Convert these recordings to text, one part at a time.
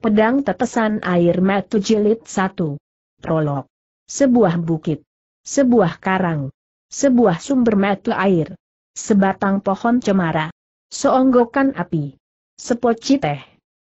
Pedang Tetesan Air Matu Jilid 1 Prolog Sebuah bukit Sebuah karang Sebuah sumber matu air Sebatang pohon cemara Seonggokan api Sepoci teh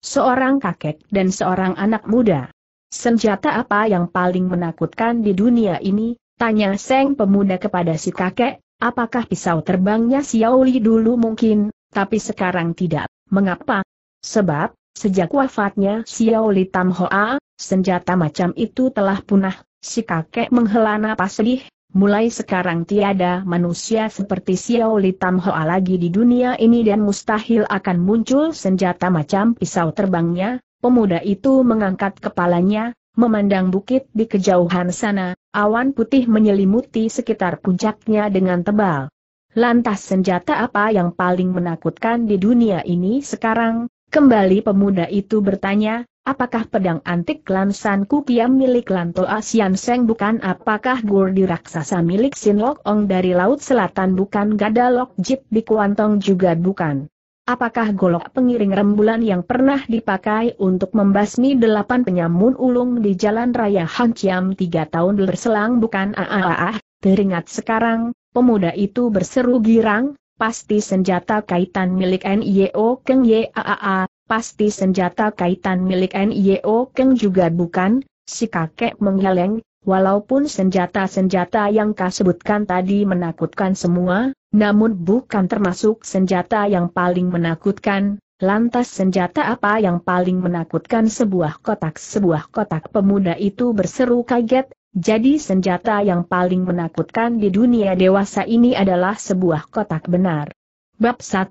Seorang kakek dan seorang anak muda Senjata apa yang paling menakutkan di dunia ini? Tanya Seng pemuda kepada si kakek, apakah pisau terbangnya Yauli dulu mungkin, tapi sekarang tidak, mengapa? Sebab, Sejak wafatnya Xiao Li Tam Hoa, senjata macam itu telah punah, si kakek menghela napas sedih, mulai sekarang tiada manusia seperti Xiao Li Tam Hoa lagi di dunia ini dan mustahil akan muncul senjata macam pisau terbangnya, pemuda itu mengangkat kepalanya, memandang bukit di kejauhan sana, awan putih menyelimuti sekitar puncaknya dengan tebal. Lantas senjata apa yang paling menakutkan di dunia ini sekarang, Kembali pemuda itu bertanya, apakah pedang antik Lansan Kukiam milik Lanto Asian Seng bukan apakah gurdi raksasa milik Sin Lok Ong dari Laut Selatan bukan Gada Lok Jip di Kuantong juga bukan? Apakah golok pengiring rembulan yang pernah dipakai untuk membasmi delapan penyamun ulung di Jalan Raya Hangciam tiga tahun berselang bukan ah, ah, ah, ah, Teringat sekarang, pemuda itu berseru girang, pasti senjata kaitan milik NIO Keng YAAA, pasti senjata kaitan milik NIO Keng juga bukan, si kakek menggeleng, walaupun senjata-senjata yang kau sebutkan tadi menakutkan semua, namun bukan termasuk senjata yang paling menakutkan, Lantas senjata apa yang paling menakutkan sebuah kotak? Sebuah kotak pemuda itu berseru kaget, jadi senjata yang paling menakutkan di dunia dewasa ini adalah sebuah kotak benar. Bab 1.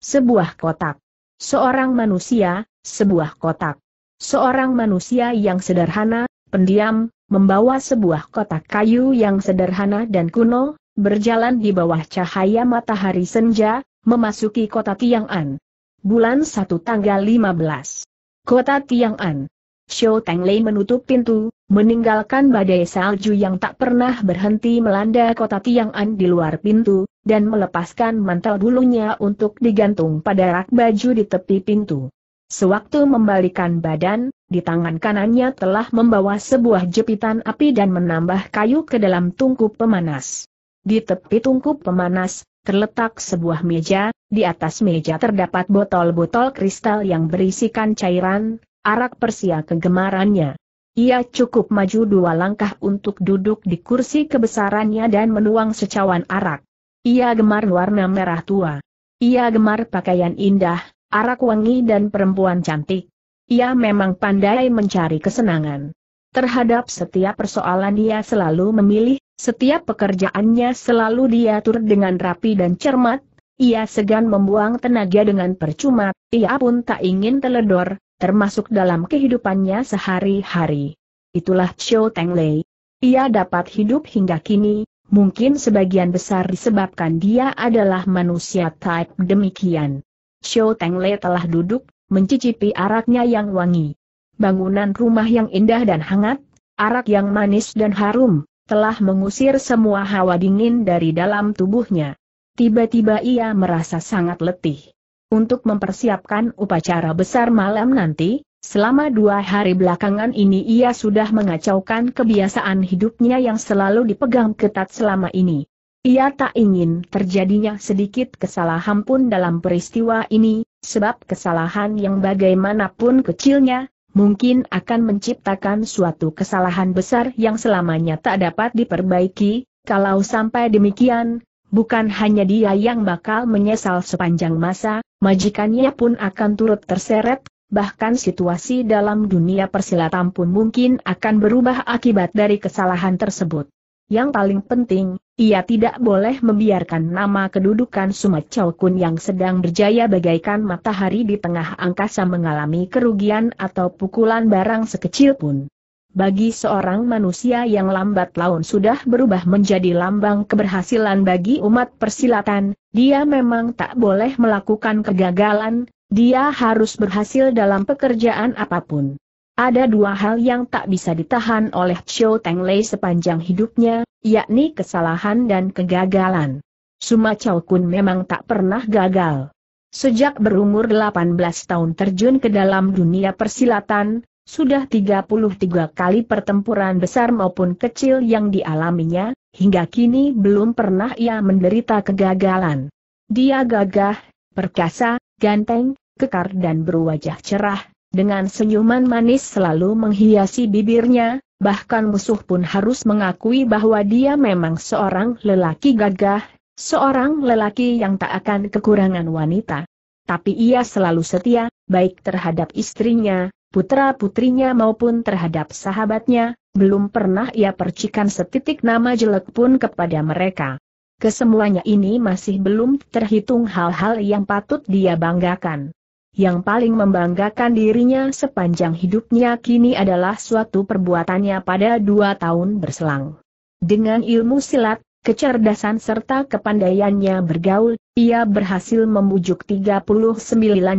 Sebuah kotak. Seorang manusia, sebuah kotak. Seorang manusia yang sederhana, pendiam, membawa sebuah kotak kayu yang sederhana dan kuno, berjalan di bawah cahaya matahari senja, memasuki kota Tiang'an. Bulan 1 tanggal 15. Kota Tiang'an. Xiao Lei menutup pintu, meninggalkan badai salju yang tak pernah berhenti melanda kota Tiang'an di luar pintu, dan melepaskan mantel bulunya untuk digantung pada rak baju di tepi pintu. Sewaktu membalikan badan, di tangan kanannya telah membawa sebuah jepitan api dan menambah kayu ke dalam tungku pemanas. Di tepi tungku pemanas, terletak sebuah meja, di atas meja terdapat botol-botol kristal yang berisikan cairan, arak persia kegemarannya. Ia cukup maju dua langkah untuk duduk di kursi kebesarannya dan menuang secawan arak. Ia gemar warna merah tua. Ia gemar pakaian indah, arak wangi dan perempuan cantik. Ia memang pandai mencari kesenangan. Terhadap setiap persoalan ia selalu memilih, setiap pekerjaannya selalu diatur dengan rapi dan cermat, ia segan membuang tenaga dengan percuma, ia pun tak ingin teledor, termasuk dalam kehidupannya sehari-hari. Itulah Xiao Teng Lei. Ia dapat hidup hingga kini, mungkin sebagian besar disebabkan dia adalah manusia type demikian. Xiao Teng Lei telah duduk, mencicipi araknya yang wangi. Bangunan rumah yang indah dan hangat, arak yang manis dan harum, telah mengusir semua hawa dingin dari dalam tubuhnya. Tiba-tiba ia merasa sangat letih untuk mempersiapkan upacara besar malam nanti, selama dua hari belakangan ini ia sudah mengacaukan kebiasaan hidupnya yang selalu dipegang ketat selama ini. Ia tak ingin terjadinya sedikit kesalahan pun dalam peristiwa ini, sebab kesalahan yang bagaimanapun kecilnya, mungkin akan menciptakan suatu kesalahan besar yang selamanya tak dapat diperbaiki, kalau sampai demikian, Bukan hanya dia yang bakal menyesal sepanjang masa, majikannya pun akan turut terseret, bahkan situasi dalam dunia persilatan pun mungkin akan berubah akibat dari kesalahan tersebut. Yang paling penting, ia tidak boleh membiarkan nama kedudukan Sumat Chow Kun yang sedang berjaya bagaikan matahari di tengah angkasa mengalami kerugian atau pukulan barang sekecil pun. Bagi seorang manusia yang lambat laun sudah berubah menjadi lambang keberhasilan bagi umat persilatan, dia memang tak boleh melakukan kegagalan, dia harus berhasil dalam pekerjaan apapun. Ada dua hal yang tak bisa ditahan oleh Teng Lei sepanjang hidupnya, yakni kesalahan dan kegagalan. Suma Chow Kun memang tak pernah gagal. Sejak berumur 18 tahun terjun ke dalam dunia persilatan, sudah 33 kali pertempuran besar maupun kecil yang dialaminya, hingga kini belum pernah ia menderita kegagalan. Dia gagah, perkasa, ganteng, kekar dan berwajah cerah, dengan senyuman manis selalu menghiasi bibirnya, bahkan musuh pun harus mengakui bahwa dia memang seorang lelaki gagah, seorang lelaki yang tak akan kekurangan wanita. Tapi ia selalu setia, baik terhadap istrinya, putra-putrinya maupun terhadap sahabatnya, belum pernah ia percikan setitik nama jelek pun kepada mereka. Kesemuanya ini masih belum terhitung hal-hal yang patut dia banggakan. Yang paling membanggakan dirinya sepanjang hidupnya kini adalah suatu perbuatannya pada dua tahun berselang. Dengan ilmu silat, Kecerdasan serta kepandaiannya bergaul, ia berhasil membujuk 39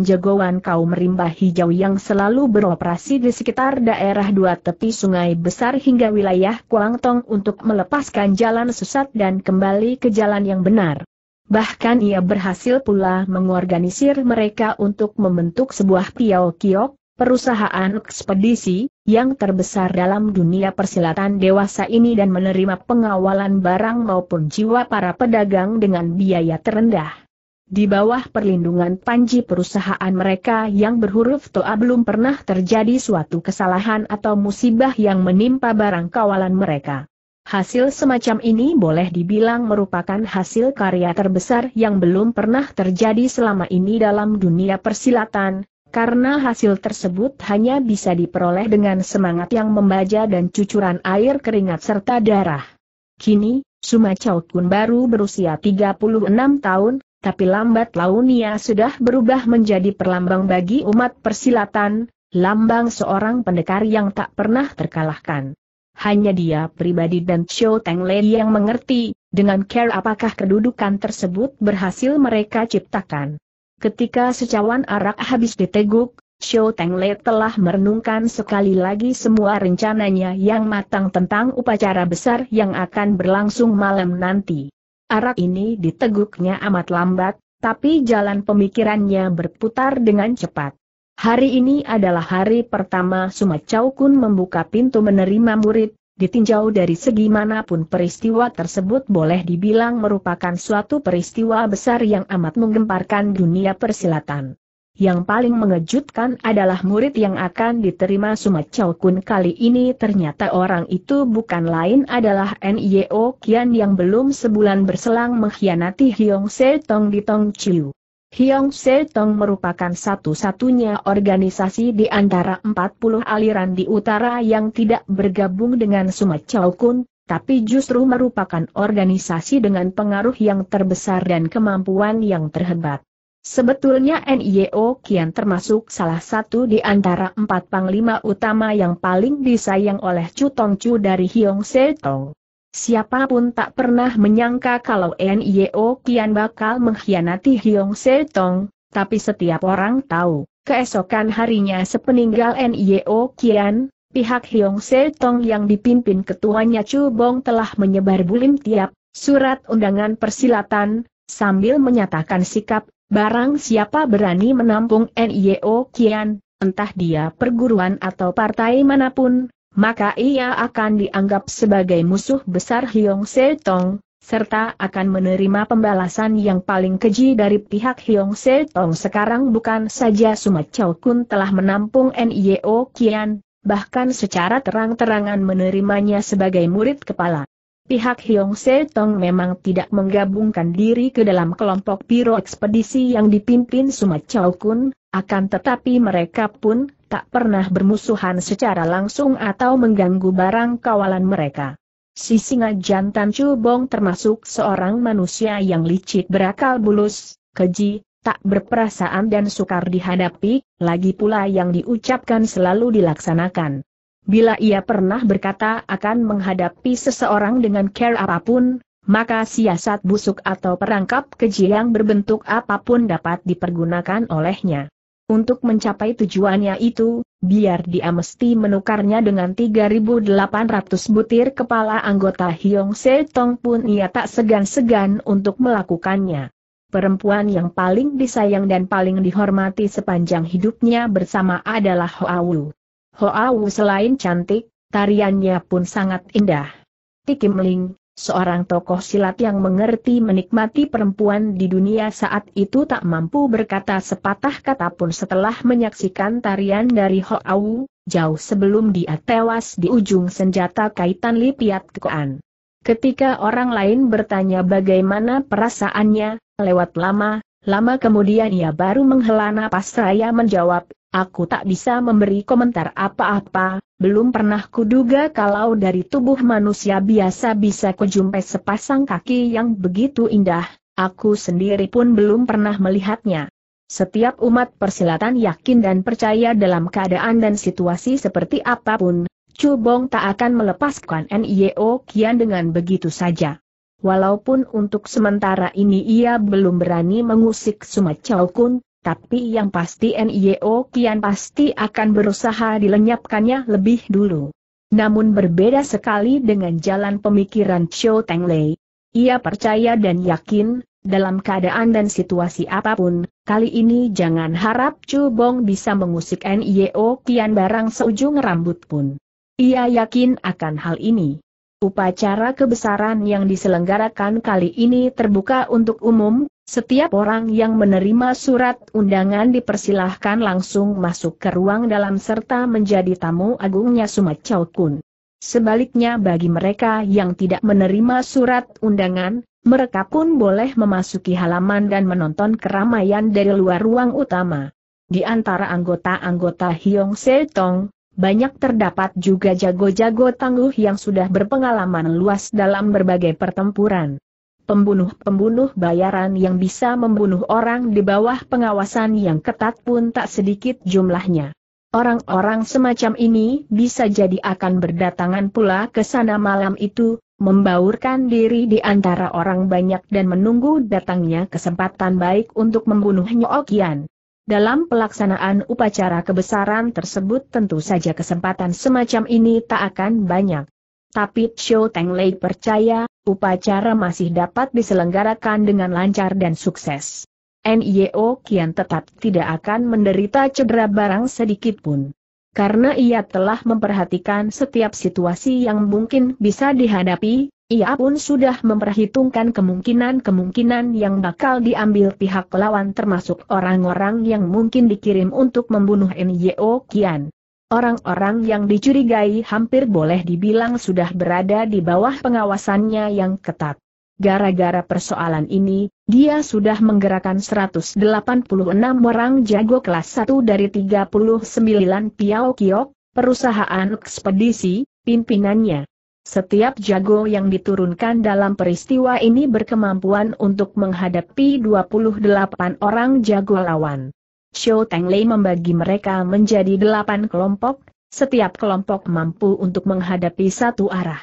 jagoan kaum rimba hijau yang selalu beroperasi di sekitar daerah dua tepi sungai besar hingga wilayah Kuangtong untuk melepaskan jalan sesat dan kembali ke jalan yang benar. Bahkan ia berhasil pula mengorganisir mereka untuk membentuk sebuah piau kiok, perusahaan ekspedisi, yang terbesar dalam dunia persilatan dewasa ini dan menerima pengawalan barang maupun jiwa para pedagang dengan biaya terendah. Di bawah perlindungan panji perusahaan mereka yang berhuruf Toa belum pernah terjadi suatu kesalahan atau musibah yang menimpa barang kawalan mereka. Hasil semacam ini boleh dibilang merupakan hasil karya terbesar yang belum pernah terjadi selama ini dalam dunia persilatan, karena hasil tersebut hanya bisa diperoleh dengan semangat yang membaja dan cucuran air keringat serta darah. Kini, Suma Chow Kun baru berusia 36 tahun, tapi lambat laun ia sudah berubah menjadi perlambang bagi umat persilatan, lambang seorang pendekar yang tak pernah terkalahkan. Hanya dia pribadi dan Xiao Teng Lei yang mengerti, dengan care apakah kedudukan tersebut berhasil mereka ciptakan. Ketika secawan arak habis diteguk, Xiao Le telah merenungkan sekali lagi semua rencananya yang matang tentang upacara besar yang akan berlangsung malam nanti. Arak ini diteguknya amat lambat, tapi jalan pemikirannya berputar dengan cepat. Hari ini adalah hari pertama Sumacau Kun membuka pintu menerima murid, Ditinjau dari segi manapun peristiwa tersebut boleh dibilang merupakan suatu peristiwa besar yang amat menggemparkan dunia persilatan. Yang paling mengejutkan adalah murid yang akan diterima Sumat Chow Kun kali ini ternyata orang itu bukan lain adalah N.Y.O. Kian yang belum sebulan berselang mengkhianati Hyong Se Tong di Tong Chiu. Hiong Se merupakan satu-satunya organisasi di antara 40 aliran di utara yang tidak bergabung dengan Sumat Chow Kun, tapi justru merupakan organisasi dengan pengaruh yang terbesar dan kemampuan yang terhebat. Sebetulnya NIO e Kian termasuk salah satu di antara empat panglima utama yang paling disayang oleh Chu Tong Chu dari Hiong Se Siapapun tak pernah menyangka kalau Nio Kian bakal mengkhianati Hyong Tong, tapi setiap orang tahu, keesokan harinya sepeninggal Nio Kian, pihak Hyong Tong yang dipimpin ketuanya Chu Bong telah menyebar bulim tiap surat undangan persilatan, sambil menyatakan sikap, barang siapa berani menampung Nio Kian, entah dia perguruan atau partai manapun, maka ia akan dianggap sebagai musuh besar Hyong Se Tong, serta akan menerima pembalasan yang paling keji dari pihak Hyong Se Tong sekarang bukan saja Suma Chow Kun telah menampung N.I.O. Kian, bahkan secara terang-terangan menerimanya sebagai murid kepala. Pihak Hyong Se Tong memang tidak menggabungkan diri ke dalam kelompok piro ekspedisi yang dipimpin Suma Chow Kun, akan tetapi mereka pun tak pernah bermusuhan secara langsung atau mengganggu barang kawalan mereka. Si singa jantan Cubong termasuk seorang manusia yang licik berakal bulus, keji, tak berperasaan dan sukar dihadapi, lagi pula yang diucapkan selalu dilaksanakan. Bila ia pernah berkata akan menghadapi seseorang dengan care apapun, maka siasat busuk atau perangkap keji yang berbentuk apapun dapat dipergunakan olehnya. Untuk mencapai tujuannya itu, biar dia mesti menukarnya dengan 3.800 butir kepala anggota Hyong Se Tong pun ia tak segan-segan untuk melakukannya. Perempuan yang paling disayang dan paling dihormati sepanjang hidupnya bersama adalah Hoa Wu. Hoa Wu selain cantik, tariannya pun sangat indah. Ling. Seorang tokoh silat yang mengerti menikmati perempuan di dunia saat itu tak mampu berkata sepatah kata pun setelah menyaksikan tarian dari Ho Au, jauh sebelum dia tewas di ujung senjata kaitan lipiat Kuan. Ketika orang lain bertanya bagaimana perasaannya, lewat lama, lama kemudian ia baru menghela napas raya menjawab, Aku tak bisa memberi komentar apa-apa, belum pernah kuduga kalau dari tubuh manusia biasa bisa kujumpai sepasang kaki yang begitu indah, aku sendiri pun belum pernah melihatnya. Setiap umat persilatan yakin dan percaya dalam keadaan dan situasi seperti apapun, Cubong tak akan melepaskan NIO Kian dengan begitu saja. Walaupun untuk sementara ini ia belum berani mengusik Chow Kun, tapi yang pasti NIO Kian pasti akan berusaha dilenyapkannya lebih dulu. Namun berbeda sekali dengan jalan pemikiran Chou Teng Lei. Ia percaya dan yakin, dalam keadaan dan situasi apapun, kali ini jangan harap Chu Bong bisa mengusik NIO Kian barang seujung rambut pun. Ia yakin akan hal ini. Upacara kebesaran yang diselenggarakan kali ini terbuka untuk umum, setiap orang yang menerima surat undangan dipersilahkan langsung masuk ke ruang dalam serta menjadi tamu agungnya Sumat Chow Kun. Sebaliknya bagi mereka yang tidak menerima surat undangan, mereka pun boleh memasuki halaman dan menonton keramaian dari luar ruang utama. Di antara anggota-anggota Hyong Se Tong, banyak terdapat juga jago-jago tangguh yang sudah berpengalaman luas dalam berbagai pertempuran. Pembunuh-pembunuh bayaran yang bisa membunuh orang di bawah pengawasan yang ketat pun tak sedikit jumlahnya. Orang-orang semacam ini bisa jadi akan berdatangan pula ke sana malam itu, membaurkan diri di antara orang banyak dan menunggu datangnya kesempatan baik untuk membunuh Nyokian. Dalam pelaksanaan upacara kebesaran tersebut tentu saja kesempatan semacam ini tak akan banyak. Tapi Teng Lei percaya, upacara masih dapat diselenggarakan dengan lancar dan sukses. NIO Kian tetap tidak akan menderita cedera barang sedikit pun karena ia telah memperhatikan setiap situasi yang mungkin bisa dihadapi, ia pun sudah memperhitungkan kemungkinan-kemungkinan yang bakal diambil pihak lawan termasuk orang-orang yang mungkin dikirim untuk membunuh Nyo Kian. Orang-orang yang dicurigai hampir boleh dibilang sudah berada di bawah pengawasannya yang ketat. Gara-gara persoalan ini, dia sudah menggerakkan 186 orang jago kelas 1 dari 39 Piao Kiok, perusahaan ekspedisi, pimpinannya. Setiap jago yang diturunkan dalam peristiwa ini berkemampuan untuk menghadapi 28 orang jago lawan. Xiao Tenglei membagi mereka menjadi 8 kelompok, setiap kelompok mampu untuk menghadapi satu arah.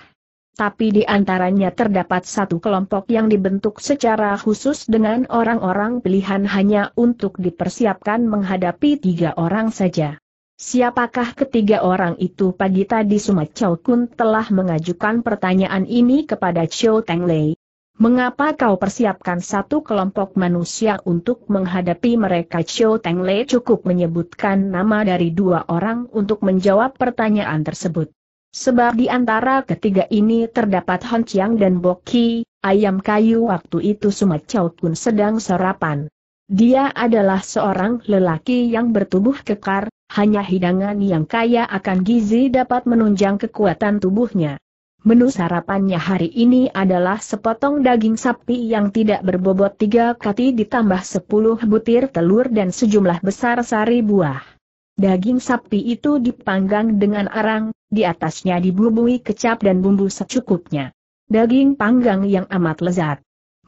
Tapi di antaranya terdapat satu kelompok yang dibentuk secara khusus dengan orang-orang pilihan hanya untuk dipersiapkan menghadapi tiga orang saja. Siapakah ketiga orang itu pagi tadi Chow Kun telah mengajukan pertanyaan ini kepada Chow Teng Lei. Mengapa kau persiapkan satu kelompok manusia untuk menghadapi mereka Chow Teng Lei cukup menyebutkan nama dari dua orang untuk menjawab pertanyaan tersebut. Sebab di antara ketiga ini terdapat Hon Chiang dan Boki, ayam kayu waktu itu Chow Kun sedang sarapan. Dia adalah seorang lelaki yang bertubuh kekar, hanya hidangan yang kaya akan gizi dapat menunjang kekuatan tubuhnya. Menu sarapannya hari ini adalah sepotong daging sapi yang tidak berbobot tiga kati ditambah sepuluh butir telur dan sejumlah besar sari buah. Daging sapi itu dipanggang dengan arang, di atasnya dibumbui kecap dan bumbu secukupnya. Daging panggang yang amat lezat.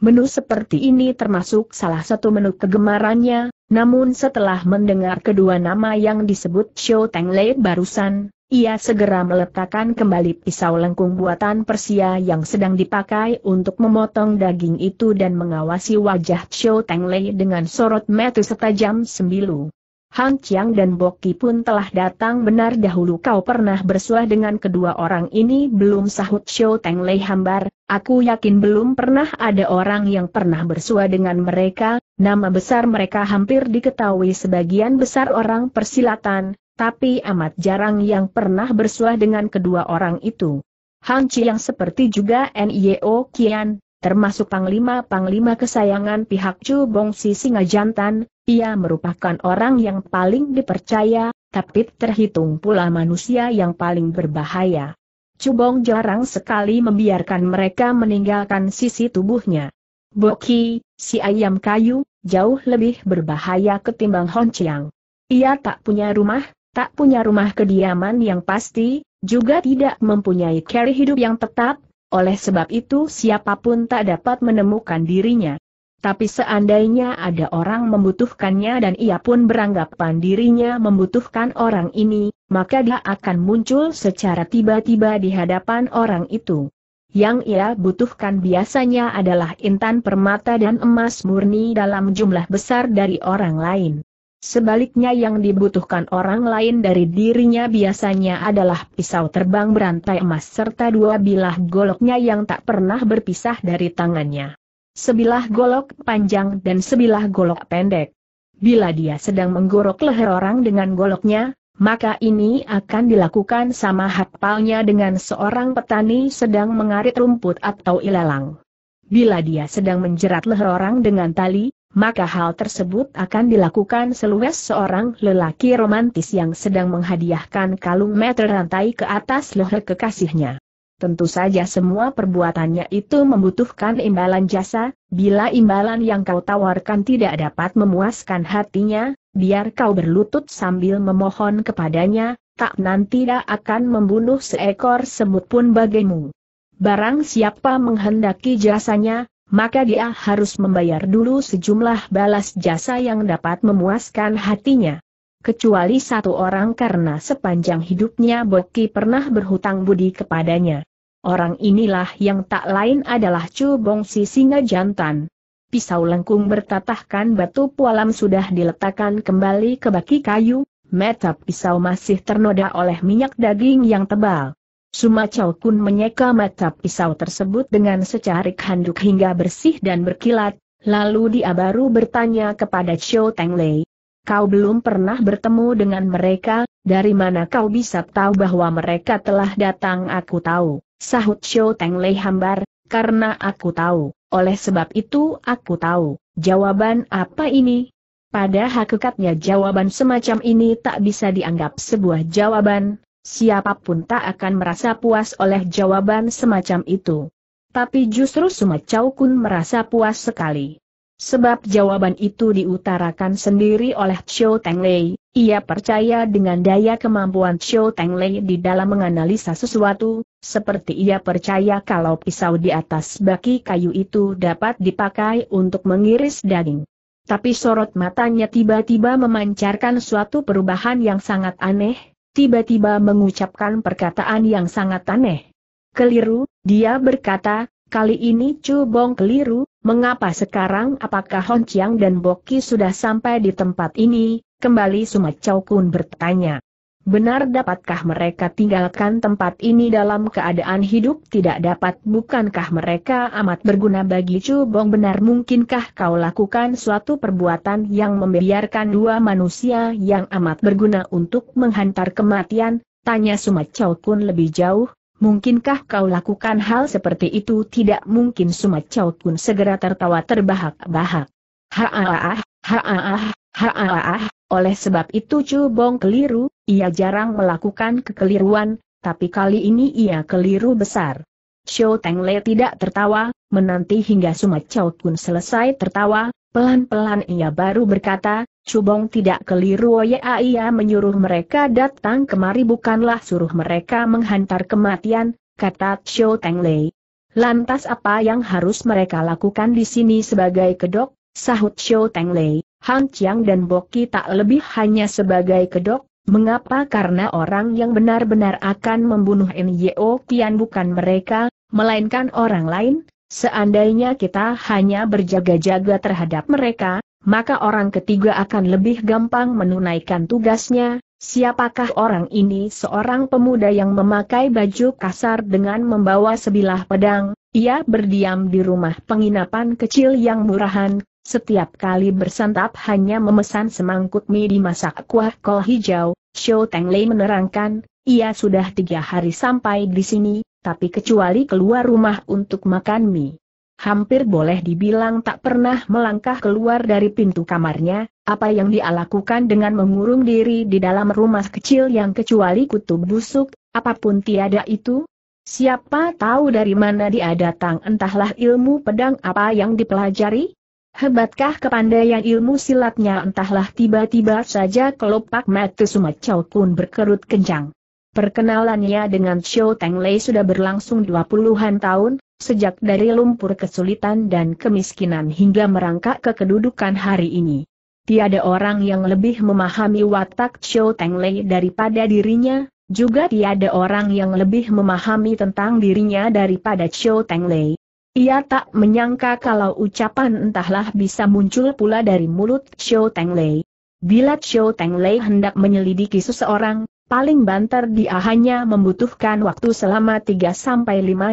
Menu seperti ini termasuk salah satu menu kegemarannya, namun setelah mendengar kedua nama yang disebut Xiao Teng Lei barusan, ia segera meletakkan kembali pisau lengkung buatan Persia yang sedang dipakai untuk memotong daging itu dan mengawasi wajah Xiao Teng Lei dengan sorot mata setajam sembilu. Hang Chiang dan Boki pun telah datang benar dahulu kau pernah bersuah dengan kedua orang ini belum sahut Xiao Teng Lei hambar, aku yakin belum pernah ada orang yang pernah bersuah dengan mereka, nama besar mereka hampir diketahui sebagian besar orang persilatan, tapi amat jarang yang pernah bersuah dengan kedua orang itu. Hang Chiang seperti juga N.I.O. Kian, termasuk panglima-panglima kesayangan pihak Chu Bong Si Singa Jantan, ia merupakan orang yang paling dipercaya, tapi terhitung pula manusia yang paling berbahaya. Cubong jarang sekali membiarkan mereka meninggalkan sisi tubuhnya. Boki, si ayam kayu, jauh lebih berbahaya ketimbang Honciang. Ia tak punya rumah, tak punya rumah kediaman yang pasti, juga tidak mempunyai keri hidup yang tetap, oleh sebab itu siapapun tak dapat menemukan dirinya. Tapi seandainya ada orang membutuhkannya dan ia pun beranggapan dirinya membutuhkan orang ini, maka dia akan muncul secara tiba-tiba di hadapan orang itu. Yang ia butuhkan biasanya adalah intan permata dan emas murni dalam jumlah besar dari orang lain. Sebaliknya yang dibutuhkan orang lain dari dirinya biasanya adalah pisau terbang berantai emas serta dua bilah goloknya yang tak pernah berpisah dari tangannya sebilah golok panjang dan sebilah golok pendek. Bila dia sedang menggorok leher orang dengan goloknya, maka ini akan dilakukan sama hafalnya dengan seorang petani sedang mengarit rumput atau ilalang. Bila dia sedang menjerat leher orang dengan tali, maka hal tersebut akan dilakukan seluas seorang lelaki romantis yang sedang menghadiahkan kalung meter rantai ke atas leher kekasihnya. Tentu saja semua perbuatannya itu membutuhkan imbalan jasa, bila imbalan yang kau tawarkan tidak dapat memuaskan hatinya, biar kau berlutut sambil memohon kepadanya, tak nanti tidak akan membunuh seekor semut pun bagimu. Barang siapa menghendaki jasanya, maka dia harus membayar dulu sejumlah balas jasa yang dapat memuaskan hatinya kecuali satu orang karena sepanjang hidupnya Boki pernah berhutang budi kepadanya. Orang inilah yang tak lain adalah Chu Bong si singa jantan. Pisau lengkung bertatahkan batu pualam sudah diletakkan kembali ke baki kayu, Metap pisau masih ternoda oleh minyak daging yang tebal. Sumacau Kun menyeka metap pisau tersebut dengan secarik handuk hingga bersih dan berkilat, lalu dia baru bertanya kepada Teng Lei. Kau belum pernah bertemu dengan mereka, dari mana kau bisa tahu bahwa mereka telah datang aku tahu. Sahut Xiao Teng Lei hambar, karena aku tahu, oleh sebab itu aku tahu, jawaban apa ini? Pada hakikatnya jawaban semacam ini tak bisa dianggap sebuah jawaban, siapapun tak akan merasa puas oleh jawaban semacam itu. Tapi justru Sumacau Kun merasa puas sekali. Sebab jawaban itu diutarakan sendiri oleh Xiao Teng Lei, ia percaya dengan daya kemampuan Xiao Teng Lei di dalam menganalisa sesuatu, seperti ia percaya kalau pisau di atas baki kayu itu dapat dipakai untuk mengiris daging. Tapi sorot matanya tiba-tiba memancarkan suatu perubahan yang sangat aneh, tiba-tiba mengucapkan perkataan yang sangat aneh. Keliru, dia berkata, kali ini Chu Bong keliru, mengapa sekarang apakah Hon Chiang dan Boki sudah sampai di tempat ini, Kembali Chow Kun bertanya. Benar dapatkah mereka tinggalkan tempat ini dalam keadaan hidup tidak dapat bukankah mereka amat berguna bagi Chu Bong benar mungkinkah kau lakukan suatu perbuatan yang membiarkan dua manusia yang amat berguna untuk menghantar kematian, tanya Chow Kun lebih jauh, Mungkinkah kau lakukan hal seperti itu? Tidak mungkin Chow Kun segera tertawa terbahak-bahak. Haah, Haah, haah. oleh sebab itu Chu Bong keliru, ia jarang melakukan kekeliruan, tapi kali ini ia keliru besar. Xiao Lei tidak tertawa, menanti hingga Suma Chow pun selesai tertawa, pelan-pelan ia baru berkata, Cubong tidak keliru ya ia menyuruh mereka datang kemari bukanlah suruh mereka menghantar kematian, kata Xiao Lei. Lantas apa yang harus mereka lakukan di sini sebagai kedok? Sahut Xiao Teng Lei, Han Chiang dan Boki tak lebih hanya sebagai kedok, mengapa karena orang yang benar-benar akan membunuh Nyo Kian bukan mereka, melainkan orang lain, seandainya kita hanya berjaga-jaga terhadap mereka, maka orang ketiga akan lebih gampang menunaikan tugasnya, Siapakah orang ini seorang pemuda yang memakai baju kasar dengan membawa sebilah pedang, ia berdiam di rumah penginapan kecil yang murahan, setiap kali bersantap hanya memesan semangkuk mie dimasak kuah kol hijau, Xiao Lei menerangkan, ia sudah tiga hari sampai di sini, tapi kecuali keluar rumah untuk makan mie. Hampir boleh dibilang tak pernah melangkah keluar dari pintu kamarnya, apa yang dia lakukan dengan mengurung diri di dalam rumah kecil yang kecuali kutub busuk, apapun tiada itu? Siapa tahu dari mana dia datang entahlah ilmu pedang apa yang dipelajari? Hebatkah kepandaian ilmu silatnya entahlah tiba-tiba saja kelopak mata Sumacau Kun berkerut kencang. Perkenalannya dengan Chow Teng Lei sudah berlangsung dua puluhan tahun, sejak dari lumpur kesulitan dan kemiskinan hingga merangkak ke kedudukan hari ini. Tiada orang yang lebih memahami watak Chow Teng Lei daripada dirinya, juga tiada orang yang lebih memahami tentang dirinya daripada Chow Teng Lei. Ia tak menyangka kalau ucapan entahlah bisa muncul pula dari mulut Xiao Tenglei. Bila Xiao Tenglei hendak menyelidiki seseorang, paling banter dia hanya membutuhkan waktu selama 3-5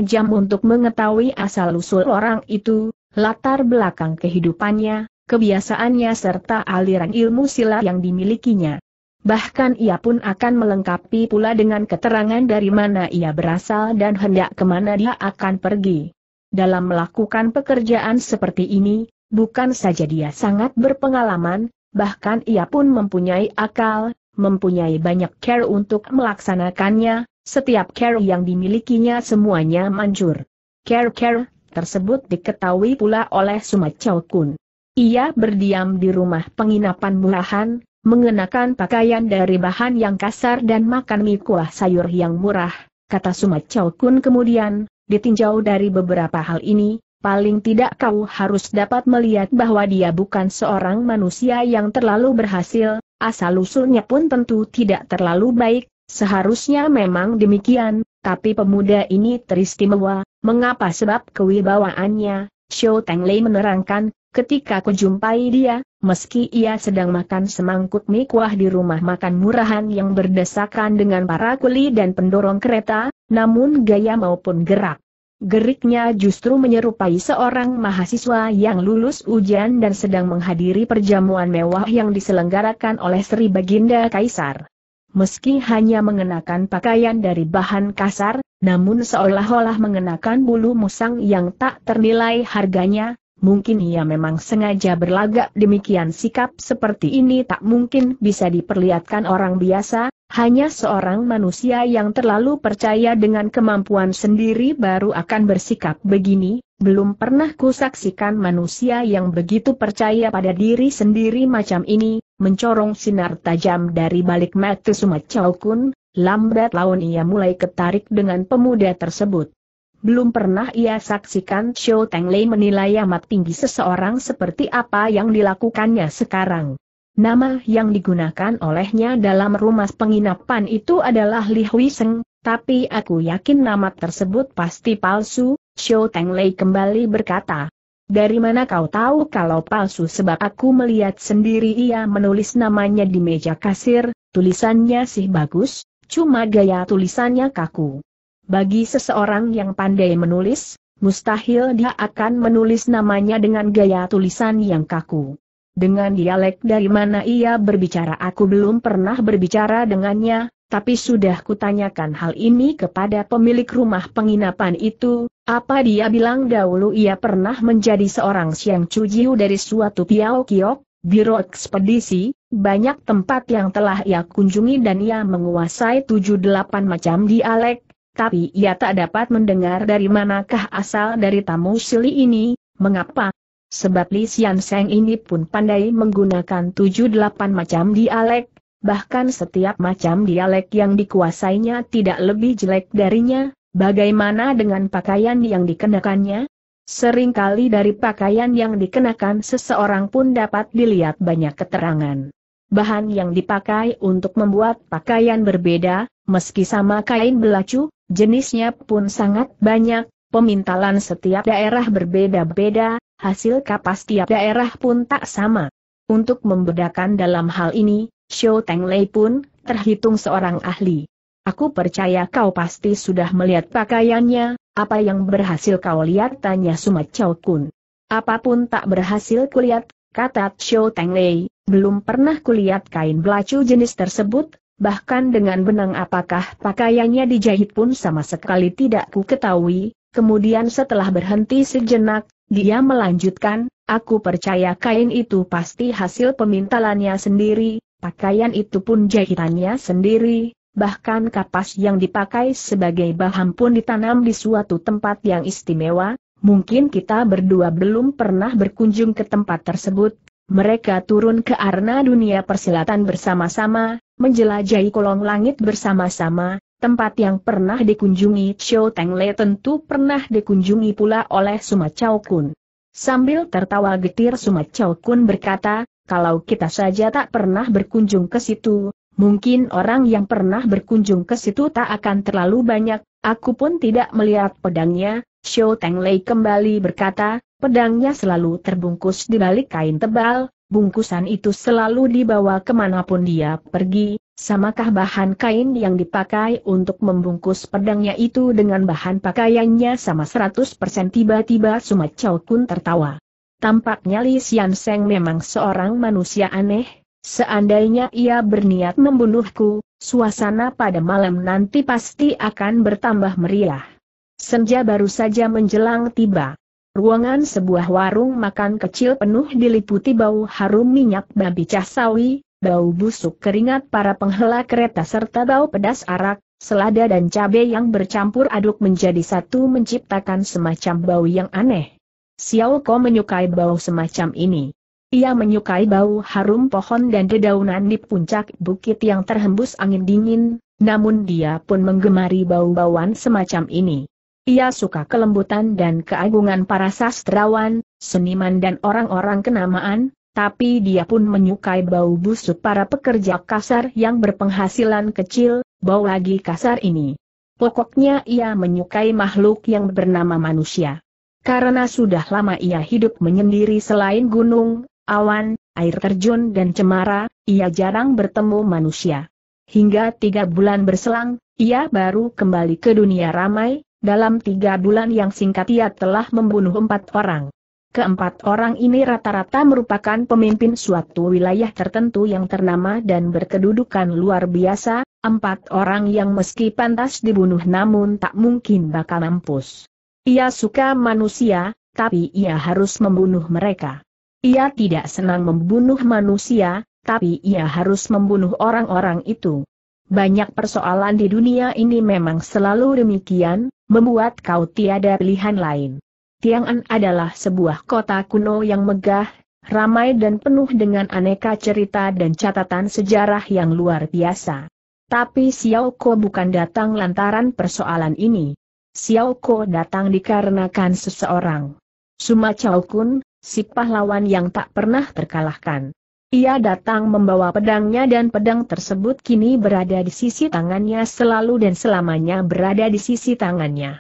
jam untuk mengetahui asal-usul orang itu, latar belakang kehidupannya, kebiasaannya serta aliran ilmu silat yang dimilikinya. Bahkan ia pun akan melengkapi pula dengan keterangan dari mana ia berasal dan hendak kemana dia akan pergi. Dalam melakukan pekerjaan seperti ini, bukan saja dia sangat berpengalaman, bahkan ia pun mempunyai akal, mempunyai banyak care untuk melaksanakannya, setiap care yang dimilikinya semuanya manjur. Care-care tersebut diketahui pula oleh Chow Kun. Ia berdiam di rumah penginapan murahan, mengenakan pakaian dari bahan yang kasar dan makan mie kuah sayur yang murah, kata Chow Kun kemudian, Ditinjau dari beberapa hal ini, paling tidak kau harus dapat melihat bahwa dia bukan seorang manusia yang terlalu berhasil, asal-usulnya pun tentu tidak terlalu baik, seharusnya memang demikian, tapi pemuda ini teristimewa, mengapa sebab kewibawaannya, Xiao Lei menerangkan, ketika jumpai dia, meski ia sedang makan semangkuk mie kuah di rumah makan murahan yang berdesakan dengan para kuli dan pendorong kereta, namun gaya maupun gerak. Geriknya justru menyerupai seorang mahasiswa yang lulus ujian dan sedang menghadiri perjamuan mewah yang diselenggarakan oleh Sri Baginda Kaisar. Meski hanya mengenakan pakaian dari bahan kasar, namun seolah-olah mengenakan bulu musang yang tak ternilai harganya, Mungkin ia memang sengaja berlagak demikian sikap seperti ini tak mungkin bisa diperlihatkan orang biasa, hanya seorang manusia yang terlalu percaya dengan kemampuan sendiri baru akan bersikap begini, belum pernah kusaksikan manusia yang begitu percaya pada diri sendiri macam ini, mencorong sinar tajam dari balik mata Sumat Chow Kun, lambat laun ia mulai ketarik dengan pemuda tersebut. Belum pernah ia saksikan show Tenglei menilai amat tinggi seseorang seperti apa yang dilakukannya sekarang. Nama yang digunakan olehnya dalam rumah penginapan itu adalah Li Hui Seng, tapi aku yakin nama tersebut pasti palsu, Xiao Teng Lei kembali berkata. Dari mana kau tahu kalau palsu sebab aku melihat sendiri ia menulis namanya di meja kasir, tulisannya sih bagus, cuma gaya tulisannya kaku. Bagi seseorang yang pandai menulis, mustahil dia akan menulis namanya dengan gaya tulisan yang kaku. Dengan dialek dari mana ia berbicara aku belum pernah berbicara dengannya, tapi sudah kutanyakan hal ini kepada pemilik rumah penginapan itu, apa dia bilang dahulu ia pernah menjadi seorang siang cujiu dari suatu piau kiok, biro ekspedisi, banyak tempat yang telah ia kunjungi dan ia menguasai delapan macam dialek, tapi ia tak dapat mendengar dari manakah asal dari tamu Sili ini, mengapa Sebab Li Xian Seng ini pun pandai menggunakan 7-8 macam dialek, bahkan setiap macam dialek yang dikuasainya tidak lebih jelek darinya, bagaimana dengan pakaian yang dikenakannya? Seringkali dari pakaian yang dikenakan seseorang pun dapat dilihat banyak keterangan. Bahan yang dipakai untuk membuat pakaian berbeda, meski sama kain belacu, jenisnya pun sangat banyak, Pemintalan setiap daerah berbeda-beda, hasil kapas tiap daerah pun tak sama. Untuk membedakan dalam hal ini, Xiao Lei pun terhitung seorang ahli. Aku percaya kau pasti sudah melihat pakaiannya, apa yang berhasil kau lihat tanya Suma Chow Kun. Apapun tak berhasil kulihat, kata Xiao Lei, belum pernah kulihat kain belacu jenis tersebut, bahkan dengan benang apakah pakaiannya dijahit pun sama sekali tidak ku ketahui, Kemudian setelah berhenti sejenak, dia melanjutkan, aku percaya kain itu pasti hasil pemintalannya sendiri, pakaian itu pun jahitannya sendiri, bahkan kapas yang dipakai sebagai bahan pun ditanam di suatu tempat yang istimewa, mungkin kita berdua belum pernah berkunjung ke tempat tersebut. Mereka turun ke arena dunia persilatan bersama-sama, menjelajahi kolong langit bersama-sama, Tempat yang pernah dikunjungi Chow Teng Le tentu pernah dikunjungi pula oleh Suma Chow Kun. Sambil tertawa getir Suma Chow Kun berkata, kalau kita saja tak pernah berkunjung ke situ, mungkin orang yang pernah berkunjung ke situ tak akan terlalu banyak, aku pun tidak melihat pedangnya, Xiao Teng Lei kembali berkata, pedangnya selalu terbungkus di balik kain tebal, bungkusan itu selalu dibawa kemanapun dia pergi, Samakah bahan kain yang dipakai untuk membungkus pedangnya itu dengan bahan pakaiannya sama 100% tiba-tiba Suma Chow Kun tertawa. Tampaknya Li Xian Seng memang seorang manusia aneh, seandainya ia berniat membunuhku, suasana pada malam nanti pasti akan bertambah meriah. Senja baru saja menjelang tiba. Ruangan sebuah warung makan kecil penuh diliputi bau harum minyak babi casawi, bau busuk keringat para penghela kereta serta bau pedas arak, selada dan cabai yang bercampur aduk menjadi satu menciptakan semacam bau yang aneh. Xiao Ko menyukai bau semacam ini. Ia menyukai bau harum pohon dan dedaunan di puncak bukit yang terhembus angin dingin, namun dia pun menggemari bau-bauan semacam ini. Ia suka kelembutan dan keagungan para sastrawan, seniman dan orang-orang kenamaan, tapi dia pun menyukai bau busuk para pekerja kasar yang berpenghasilan kecil, bau lagi kasar ini. Pokoknya ia menyukai makhluk yang bernama manusia. Karena sudah lama ia hidup menyendiri selain gunung, awan, air terjun dan cemara, ia jarang bertemu manusia. Hingga tiga bulan berselang, ia baru kembali ke dunia ramai, dalam tiga bulan yang singkat ia telah membunuh empat orang. Keempat orang ini rata-rata merupakan pemimpin suatu wilayah tertentu yang ternama dan berkedudukan luar biasa, empat orang yang meski pantas dibunuh namun tak mungkin bakal mampus. Ia suka manusia, tapi ia harus membunuh mereka. Ia tidak senang membunuh manusia, tapi ia harus membunuh orang-orang itu. Banyak persoalan di dunia ini memang selalu demikian, membuat kau tiada pilihan lain. Tiang'an adalah sebuah kota kuno yang megah, ramai dan penuh dengan aneka cerita dan catatan sejarah yang luar biasa. Tapi Xiao Ko bukan datang lantaran persoalan ini. Xiao Ko datang dikarenakan seseorang. Suma Chao Kun, si pahlawan yang tak pernah terkalahkan. Ia datang membawa pedangnya dan pedang tersebut kini berada di sisi tangannya selalu dan selamanya berada di sisi tangannya.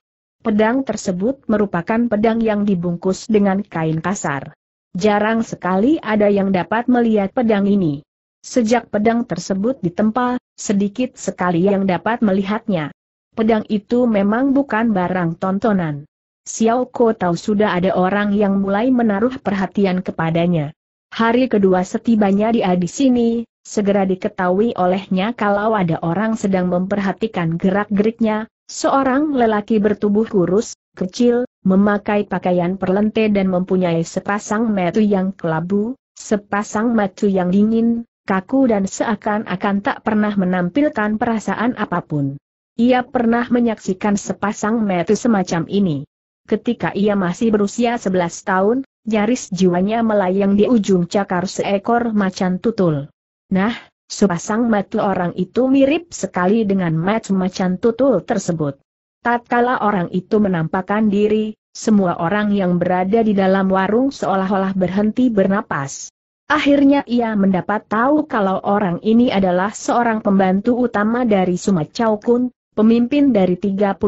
Pedang tersebut merupakan pedang yang dibungkus dengan kain kasar. Jarang sekali ada yang dapat melihat pedang ini. Sejak pedang tersebut ditempa, sedikit sekali yang dapat melihatnya. Pedang itu memang bukan barang tontonan. Xiao Ko tahu sudah ada orang yang mulai menaruh perhatian kepadanya. Hari kedua setibanya dia di sini, segera diketahui olehnya kalau ada orang sedang memperhatikan gerak-geriknya, Seorang lelaki bertubuh kurus, kecil, memakai pakaian perlente dan mempunyai sepasang metu yang kelabu, sepasang metu yang dingin, kaku dan seakan-akan tak pernah menampilkan perasaan apapun. Ia pernah menyaksikan sepasang metu semacam ini. Ketika ia masih berusia 11 tahun, nyaris jiwanya melayang di ujung cakar seekor macan tutul. Nah, Sepasang mata orang itu mirip sekali dengan match macan tutul tersebut. Tatkala orang itu menampakkan diri, semua orang yang berada di dalam warung seolah-olah berhenti bernapas. Akhirnya ia mendapat tahu kalau orang ini adalah seorang pembantu utama dari Sumacau Kun, pemimpin dari 39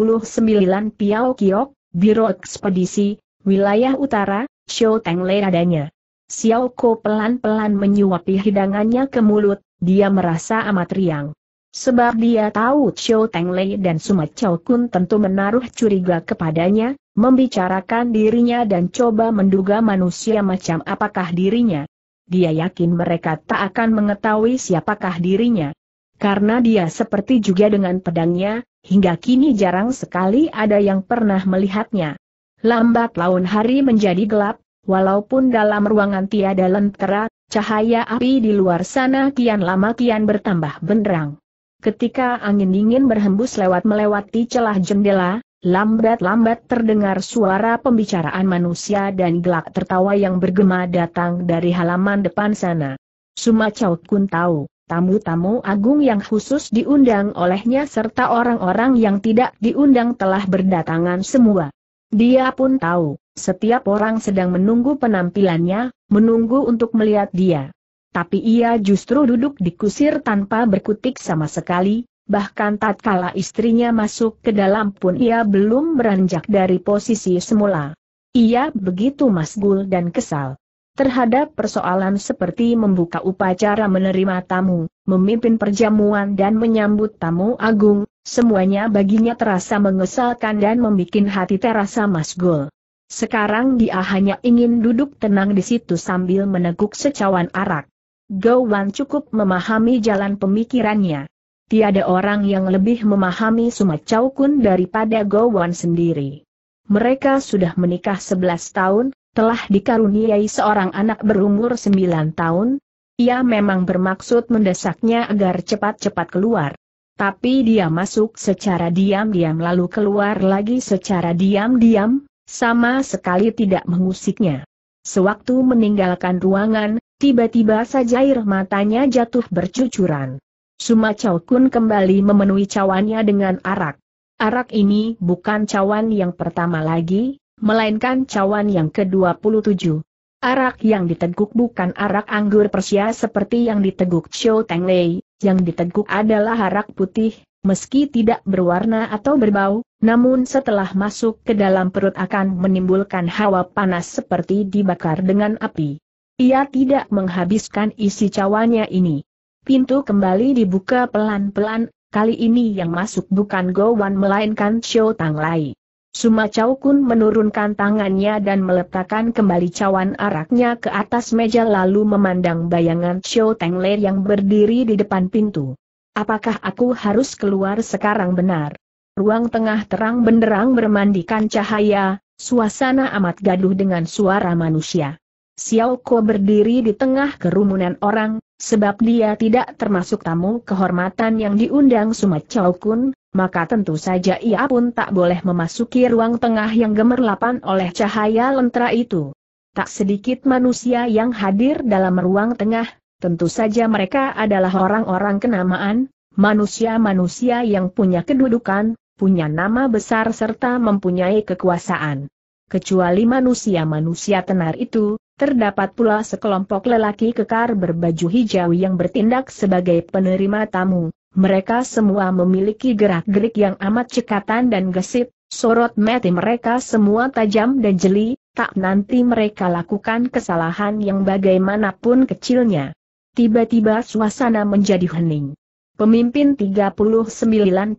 Piao Kiok, Biro Ekspedisi, Wilayah Utara, Xiao Teng Le adanya. Xiao Ko pelan-pelan menyuapi hidangannya ke mulut, dia merasa amat riang. Sebab dia tahu Chow Teng Lei dan Sumat Chow Kun tentu menaruh curiga kepadanya, membicarakan dirinya dan coba menduga manusia macam apakah dirinya. Dia yakin mereka tak akan mengetahui siapakah dirinya. Karena dia seperti juga dengan pedangnya, hingga kini jarang sekali ada yang pernah melihatnya. Lambat laun hari menjadi gelap, walaupun dalam ruangan tiada lentera, Cahaya api di luar sana kian lama kian bertambah benderang. Ketika angin dingin berhembus lewat melewati celah jendela, lambat-lambat terdengar suara pembicaraan manusia dan gelak tertawa yang bergema datang dari halaman depan sana. Suma Chow Kun tahu, tamu-tamu agung yang khusus diundang olehnya serta orang-orang yang tidak diundang telah berdatangan semua. Dia pun tahu, setiap orang sedang menunggu penampilannya, menunggu untuk melihat dia. Tapi ia justru duduk di kusir tanpa berkutik sama sekali, bahkan tatkala istrinya masuk ke dalam pun ia belum beranjak dari posisi semula. Ia begitu masgul dan kesal. Terhadap persoalan seperti membuka upacara menerima tamu, memimpin perjamuan dan menyambut tamu agung, Semuanya baginya terasa mengesalkan dan membuat hati terasa masgul. Sekarang dia hanya ingin duduk tenang di situ sambil meneguk secawan arak. Gowan cukup memahami jalan pemikirannya. Tiada orang yang lebih memahami Sumacau Kun daripada Gowan sendiri. Mereka sudah menikah 11 tahun, telah dikaruniai seorang anak berumur 9 tahun. Ia memang bermaksud mendesaknya agar cepat-cepat keluar. Tapi dia masuk secara diam-diam lalu keluar lagi secara diam-diam, sama sekali tidak mengusiknya. Sewaktu meninggalkan ruangan, tiba-tiba saja air matanya jatuh bercucuran. Suma Chow Kun kembali memenuhi cawannya dengan arak. Arak ini bukan cawan yang pertama lagi, melainkan cawan yang ke-27. Arak yang diteguk bukan arak anggur Persia seperti yang diteguk Xiao Teng Lei, yang diteguk adalah harak putih, meski tidak berwarna atau berbau, namun setelah masuk ke dalam perut akan menimbulkan hawa panas seperti dibakar dengan api. Ia tidak menghabiskan isi cawannya ini. Pintu kembali dibuka pelan-pelan, kali ini yang masuk bukan Gowan melainkan Xiao Tang Lai. Sumacau Kun menurunkan tangannya dan meletakkan kembali cawan araknya ke atas meja lalu memandang bayangan Xiao Le yang berdiri di depan pintu. Apakah aku harus keluar sekarang benar? Ruang tengah terang benderang bermandikan cahaya, suasana amat gaduh dengan suara manusia. Xiao Ko berdiri di tengah kerumunan orang, sebab dia tidak termasuk tamu kehormatan yang diundang Sumacau Kun, maka tentu saja ia pun tak boleh memasuki ruang tengah yang gemerlapan oleh cahaya lentera itu. Tak sedikit manusia yang hadir dalam ruang tengah, tentu saja mereka adalah orang-orang kenamaan, manusia-manusia yang punya kedudukan, punya nama besar serta mempunyai kekuasaan. Kecuali manusia-manusia tenar itu, terdapat pula sekelompok lelaki kekar berbaju hijau yang bertindak sebagai penerima tamu, mereka semua memiliki gerak-gerik yang amat cekatan dan gesit, sorot mati mereka semua tajam dan jeli, tak nanti mereka lakukan kesalahan yang bagaimanapun kecilnya. Tiba-tiba suasana menjadi hening. Pemimpin 39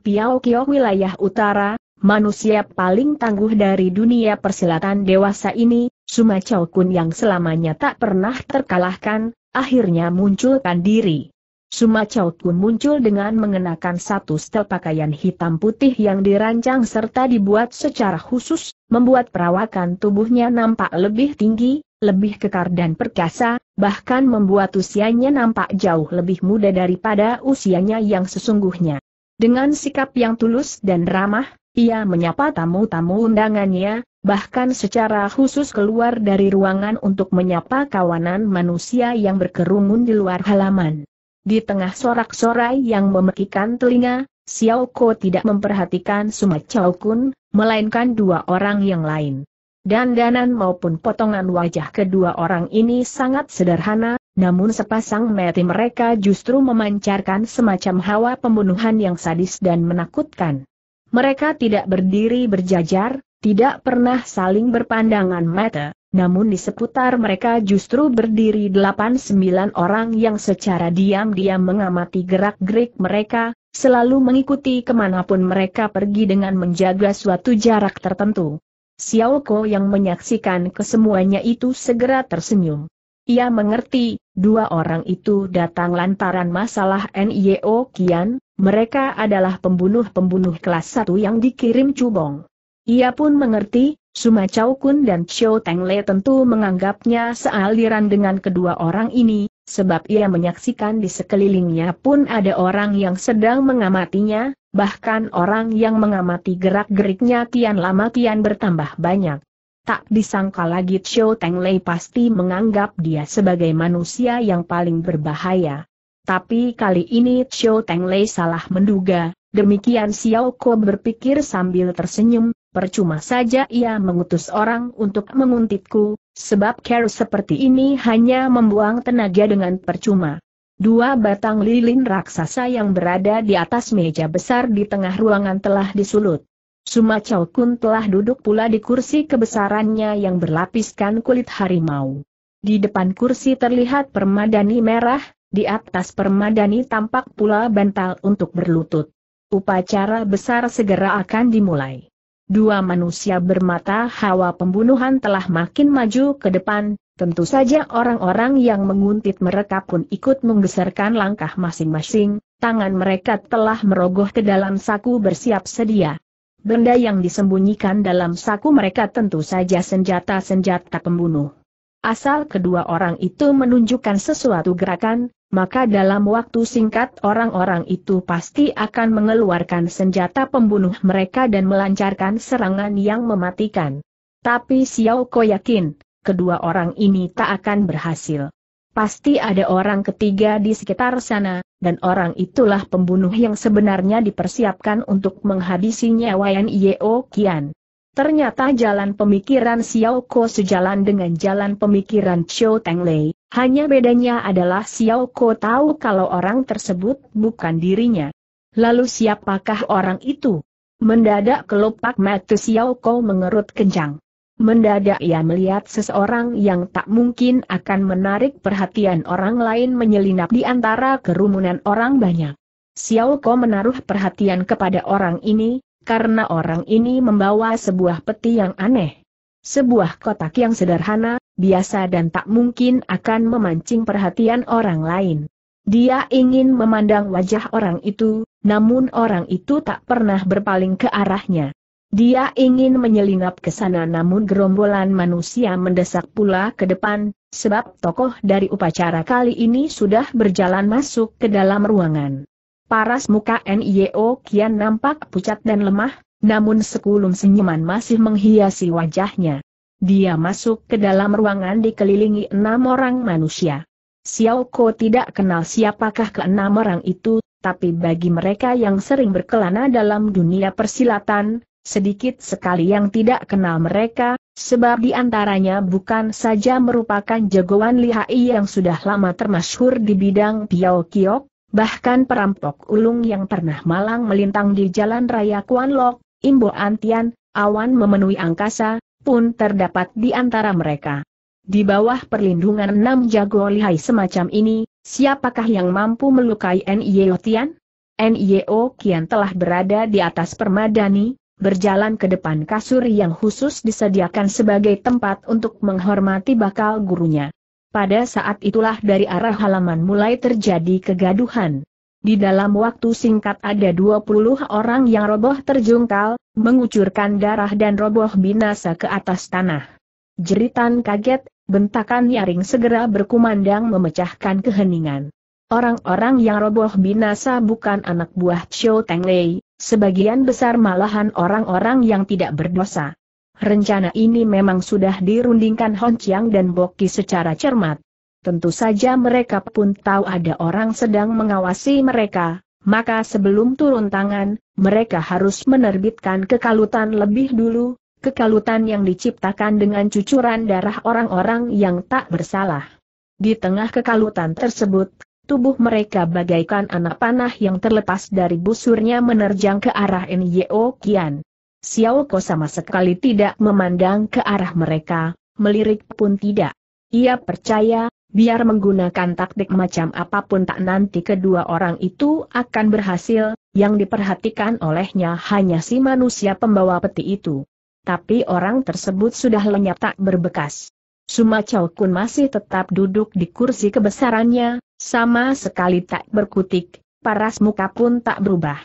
Piao Kio wilayah utara, manusia paling tangguh dari dunia persilatan dewasa ini, Suma Kun yang selamanya tak pernah terkalahkan, akhirnya munculkan diri. Suma Chow Kun muncul dengan mengenakan satu setel pakaian hitam putih yang dirancang serta dibuat secara khusus, membuat perawakan tubuhnya nampak lebih tinggi, lebih kekar dan perkasa, bahkan membuat usianya nampak jauh lebih muda daripada usianya yang sesungguhnya. Dengan sikap yang tulus dan ramah, ia menyapa tamu-tamu undangannya, bahkan secara khusus keluar dari ruangan untuk menyapa kawanan manusia yang berkerumun di luar halaman. Di tengah sorak-sorai yang memekikan telinga, Xiao Ko tidak memperhatikan Suma Chao Kun, melainkan dua orang yang lain. Dandanan maupun potongan wajah kedua orang ini sangat sederhana, namun sepasang mati mereka justru memancarkan semacam hawa pembunuhan yang sadis dan menakutkan. Mereka tidak berdiri berjajar, tidak pernah saling berpandangan mata, namun di seputar mereka justru berdiri delapan sembilan orang yang secara diam-diam mengamati gerak-gerik mereka, selalu mengikuti kemanapun mereka pergi dengan menjaga suatu jarak tertentu. Xiao Ko yang menyaksikan kesemuanya itu segera tersenyum. Ia mengerti, dua orang itu datang lantaran masalah NIO Kian, mereka adalah pembunuh-pembunuh kelas satu yang dikirim Cubong. Ia pun mengerti, Suma Chow Kun dan Chou Teng Le tentu menganggapnya sealiran dengan kedua orang ini, sebab ia menyaksikan di sekelilingnya pun ada orang yang sedang mengamatinya, bahkan orang yang mengamati gerak-geriknya kian lama kian bertambah banyak. Tak disangka lagi Chou Teng Lei pasti menganggap dia sebagai manusia yang paling berbahaya. Tapi kali ini Chou Teng Lei salah menduga, demikian Xiao Ko berpikir sambil tersenyum, percuma saja ia mengutus orang untuk menguntitku, sebab care seperti ini hanya membuang tenaga dengan percuma. Dua batang lilin raksasa yang berada di atas meja besar di tengah ruangan telah disulut. Chow Kun telah duduk pula di kursi kebesarannya yang berlapiskan kulit harimau. Di depan kursi terlihat permadani merah, di atas permadani tampak pula bantal untuk berlutut. Upacara besar segera akan dimulai. Dua manusia bermata hawa pembunuhan telah makin maju ke depan, tentu saja orang-orang yang menguntit mereka pun ikut menggeserkan langkah masing-masing, tangan mereka telah merogoh ke dalam saku bersiap sedia. Benda yang disembunyikan dalam saku mereka tentu saja senjata-senjata pembunuh. Asal kedua orang itu menunjukkan sesuatu gerakan, maka dalam waktu singkat orang-orang itu pasti akan mengeluarkan senjata pembunuh mereka dan melancarkan serangan yang mematikan. Tapi Xiao Ko yakin, kedua orang ini tak akan berhasil. Pasti ada orang ketiga di sekitar sana, dan orang itulah pembunuh yang sebenarnya dipersiapkan untuk menghabisi Yan Yeo Kian. Ternyata jalan pemikiran Xiao Ko sejalan dengan jalan pemikiran Chou Teng Lei, hanya bedanya adalah Xiao Ko tahu kalau orang tersebut bukan dirinya. Lalu siapakah orang itu? Mendadak kelopak mata Xiao Ko mengerut kencang. Mendadak ia melihat seseorang yang tak mungkin akan menarik perhatian orang lain menyelinap di antara kerumunan orang banyak. Xiao Ko menaruh perhatian kepada orang ini, karena orang ini membawa sebuah peti yang aneh. Sebuah kotak yang sederhana, biasa dan tak mungkin akan memancing perhatian orang lain. Dia ingin memandang wajah orang itu, namun orang itu tak pernah berpaling ke arahnya. Dia ingin menyelinap ke sana namun gerombolan manusia mendesak pula ke depan, sebab tokoh dari upacara kali ini sudah berjalan masuk ke dalam ruangan. Paras muka NIO kian nampak pucat dan lemah, namun sekulum senyuman masih menghiasi wajahnya. Dia masuk ke dalam ruangan dikelilingi enam orang manusia. Xiao Ko tidak kenal siapakah keenam orang itu, tapi bagi mereka yang sering berkelana dalam dunia persilatan, sedikit sekali yang tidak kenal mereka, sebab di antaranya bukan saja merupakan jagoan lihai yang sudah lama termasyhur di bidang Piao Kiok, Bahkan perampok ulung yang pernah malang melintang di jalan raya Kuan Lok, Imbo Antian, awan memenuhi angkasa, pun terdapat di antara mereka. Di bawah perlindungan enam jago lihai semacam ini, siapakah yang mampu melukai N.I.O. Tian? N.I.O. Kian telah berada di atas permadani, berjalan ke depan kasur yang khusus disediakan sebagai tempat untuk menghormati bakal gurunya. Pada saat itulah dari arah halaman mulai terjadi kegaduhan. Di dalam waktu singkat ada 20 orang yang roboh terjungkal, mengucurkan darah dan roboh binasa ke atas tanah. Jeritan kaget, bentakan nyaring segera berkumandang memecahkan keheningan. Orang-orang yang roboh binasa bukan anak buah Xiao Lei, sebagian besar malahan orang-orang yang tidak berdosa. Rencana ini memang sudah dirundingkan Hon Chiang dan Boki secara cermat. Tentu saja mereka pun tahu ada orang sedang mengawasi mereka, maka sebelum turun tangan, mereka harus menerbitkan kekalutan lebih dulu, kekalutan yang diciptakan dengan cucuran darah orang-orang yang tak bersalah. Di tengah kekalutan tersebut, tubuh mereka bagaikan anak panah yang terlepas dari busurnya menerjang ke arah Nyo Kian. Xiao Ko sama sekali tidak memandang ke arah mereka, melirik pun tidak. Ia percaya, biar menggunakan taktik macam apapun tak nanti kedua orang itu akan berhasil, yang diperhatikan olehnya hanya si manusia pembawa peti itu. Tapi orang tersebut sudah lenyap tak berbekas. Suma Chow Kun masih tetap duduk di kursi kebesarannya, sama sekali tak berkutik, paras muka pun tak berubah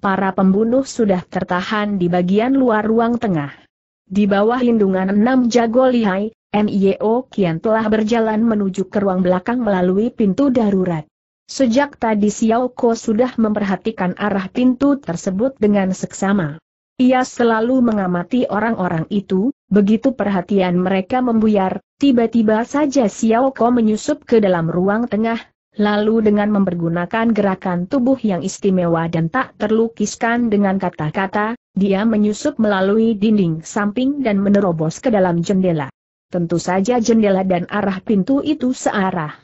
para pembunuh sudah tertahan di bagian luar ruang tengah. Di bawah lindungan enam jago lihai, MIO Kian telah berjalan menuju ke ruang belakang melalui pintu darurat. Sejak tadi Xiao Ko sudah memperhatikan arah pintu tersebut dengan seksama. Ia selalu mengamati orang-orang itu, begitu perhatian mereka membuyar, tiba-tiba saja Xiao Ko menyusup ke dalam ruang tengah, Lalu dengan mempergunakan gerakan tubuh yang istimewa dan tak terlukiskan dengan kata-kata, dia menyusup melalui dinding samping dan menerobos ke dalam jendela. Tentu saja jendela dan arah pintu itu searah.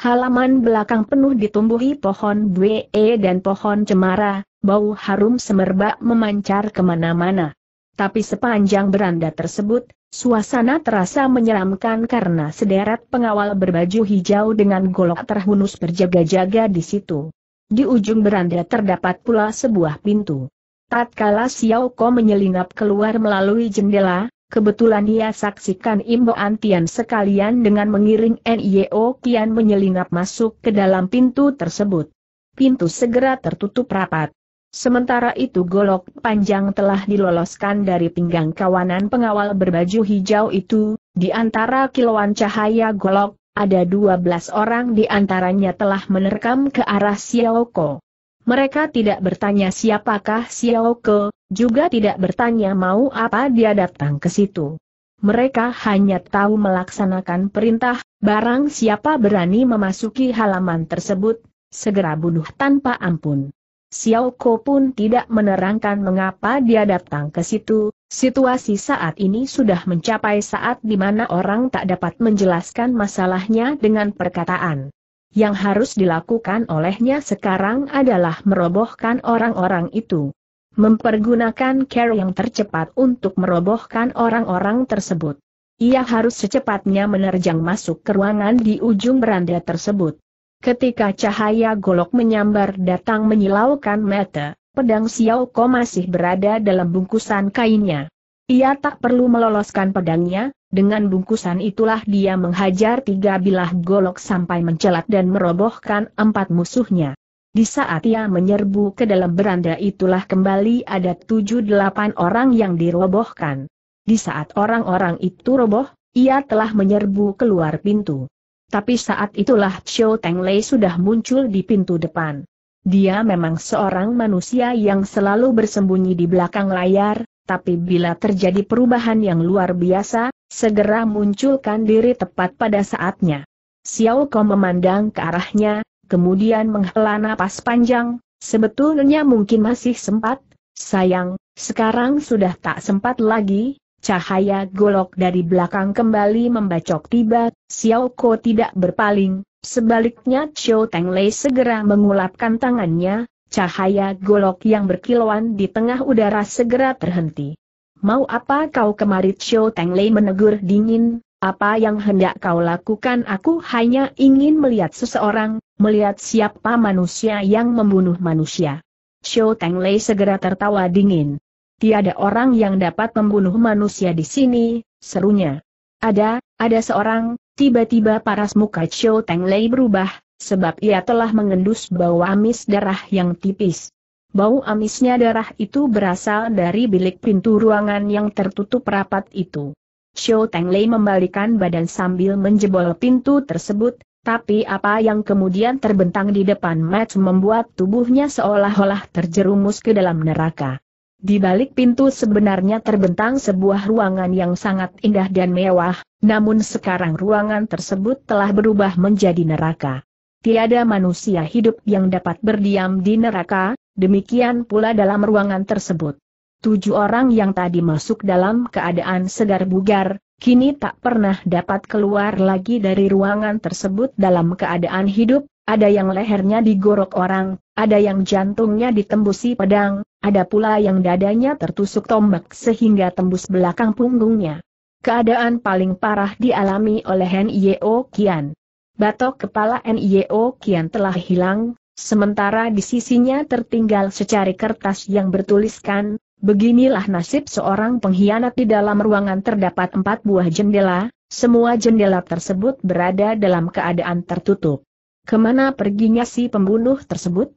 Halaman belakang penuh ditumbuhi pohon bue dan pohon cemara, bau harum semerbak memancar kemana-mana. Tapi sepanjang beranda tersebut, Suasana terasa menyeramkan karena sederet pengawal berbaju hijau dengan golok terhunus berjaga-jaga di situ. Di ujung beranda terdapat pula sebuah pintu. Tatkala Xiao Ko menyelinap keluar melalui jendela, kebetulan ia saksikan Imbo Antian sekalian dengan mengiring NIO Kian menyelinap masuk ke dalam pintu tersebut. Pintu segera tertutup rapat. Sementara itu golok panjang telah diloloskan dari pinggang kawanan pengawal berbaju hijau itu, di antara kilauan cahaya golok, ada 12 orang di antaranya telah menerkam ke arah Xiaoko. Mereka tidak bertanya siapakah Xiaoko, juga tidak bertanya mau apa dia datang ke situ. Mereka hanya tahu melaksanakan perintah, barang siapa berani memasuki halaman tersebut, segera bunuh tanpa ampun. Xiao Ko pun tidak menerangkan mengapa dia datang ke situ, situasi saat ini sudah mencapai saat di mana orang tak dapat menjelaskan masalahnya dengan perkataan. Yang harus dilakukan olehnya sekarang adalah merobohkan orang-orang itu. Mempergunakan care yang tercepat untuk merobohkan orang-orang tersebut. Ia harus secepatnya menerjang masuk ke ruangan di ujung beranda tersebut. Ketika cahaya golok menyambar datang menyilaukan mata, pedang Xiao Ko masih berada dalam bungkusan kainnya. Ia tak perlu meloloskan pedangnya, dengan bungkusan itulah dia menghajar tiga bilah golok sampai mencelat dan merobohkan empat musuhnya. Di saat ia menyerbu ke dalam beranda itulah kembali ada tujuh delapan orang yang dirobohkan. Di saat orang-orang itu roboh, ia telah menyerbu keluar pintu. Tapi saat itulah Xiao Lei sudah muncul di pintu depan. Dia memang seorang manusia yang selalu bersembunyi di belakang layar, tapi bila terjadi perubahan yang luar biasa, segera munculkan diri tepat pada saatnya. Xiao Ko memandang ke arahnya, kemudian menghela napas panjang, sebetulnya mungkin masih sempat, sayang, sekarang sudah tak sempat lagi, Cahaya golok dari belakang kembali membacok tiba, Xiao Ko tidak berpaling, sebaliknya Chiu Teng Lei segera mengulapkan tangannya, cahaya golok yang berkilauan di tengah udara segera terhenti. Mau apa kau kemari Chiu Teng Lei menegur dingin, apa yang hendak kau lakukan aku hanya ingin melihat seseorang, melihat siapa manusia yang membunuh manusia. Chiu Teng Lei segera tertawa dingin. Tiada orang yang dapat membunuh manusia di sini, serunya. Ada, ada seorang, tiba-tiba paras muka Cho Teng Lei berubah, sebab ia telah mengendus bau amis darah yang tipis. Bau amisnya darah itu berasal dari bilik pintu ruangan yang tertutup rapat itu. Cho Teng Lei membalikan badan sambil menjebol pintu tersebut, tapi apa yang kemudian terbentang di depan Matt membuat tubuhnya seolah-olah terjerumus ke dalam neraka. Di balik pintu sebenarnya terbentang sebuah ruangan yang sangat indah dan mewah, namun sekarang ruangan tersebut telah berubah menjadi neraka. Tiada manusia hidup yang dapat berdiam di neraka, demikian pula dalam ruangan tersebut. Tujuh orang yang tadi masuk dalam keadaan segar bugar, kini tak pernah dapat keluar lagi dari ruangan tersebut dalam keadaan hidup, ada yang lehernya digorok orang, ada yang jantungnya ditembusi pedang, ada pula yang dadanya tertusuk tombak sehingga tembus belakang punggungnya. Keadaan paling parah dialami oleh Nio Kian. Batok kepala Nio Kian telah hilang, sementara di sisinya tertinggal secari kertas yang bertuliskan, Beginilah nasib seorang pengkhianat di dalam ruangan terdapat empat buah jendela, semua jendela tersebut berada dalam keadaan tertutup. Kemana perginya si pembunuh tersebut?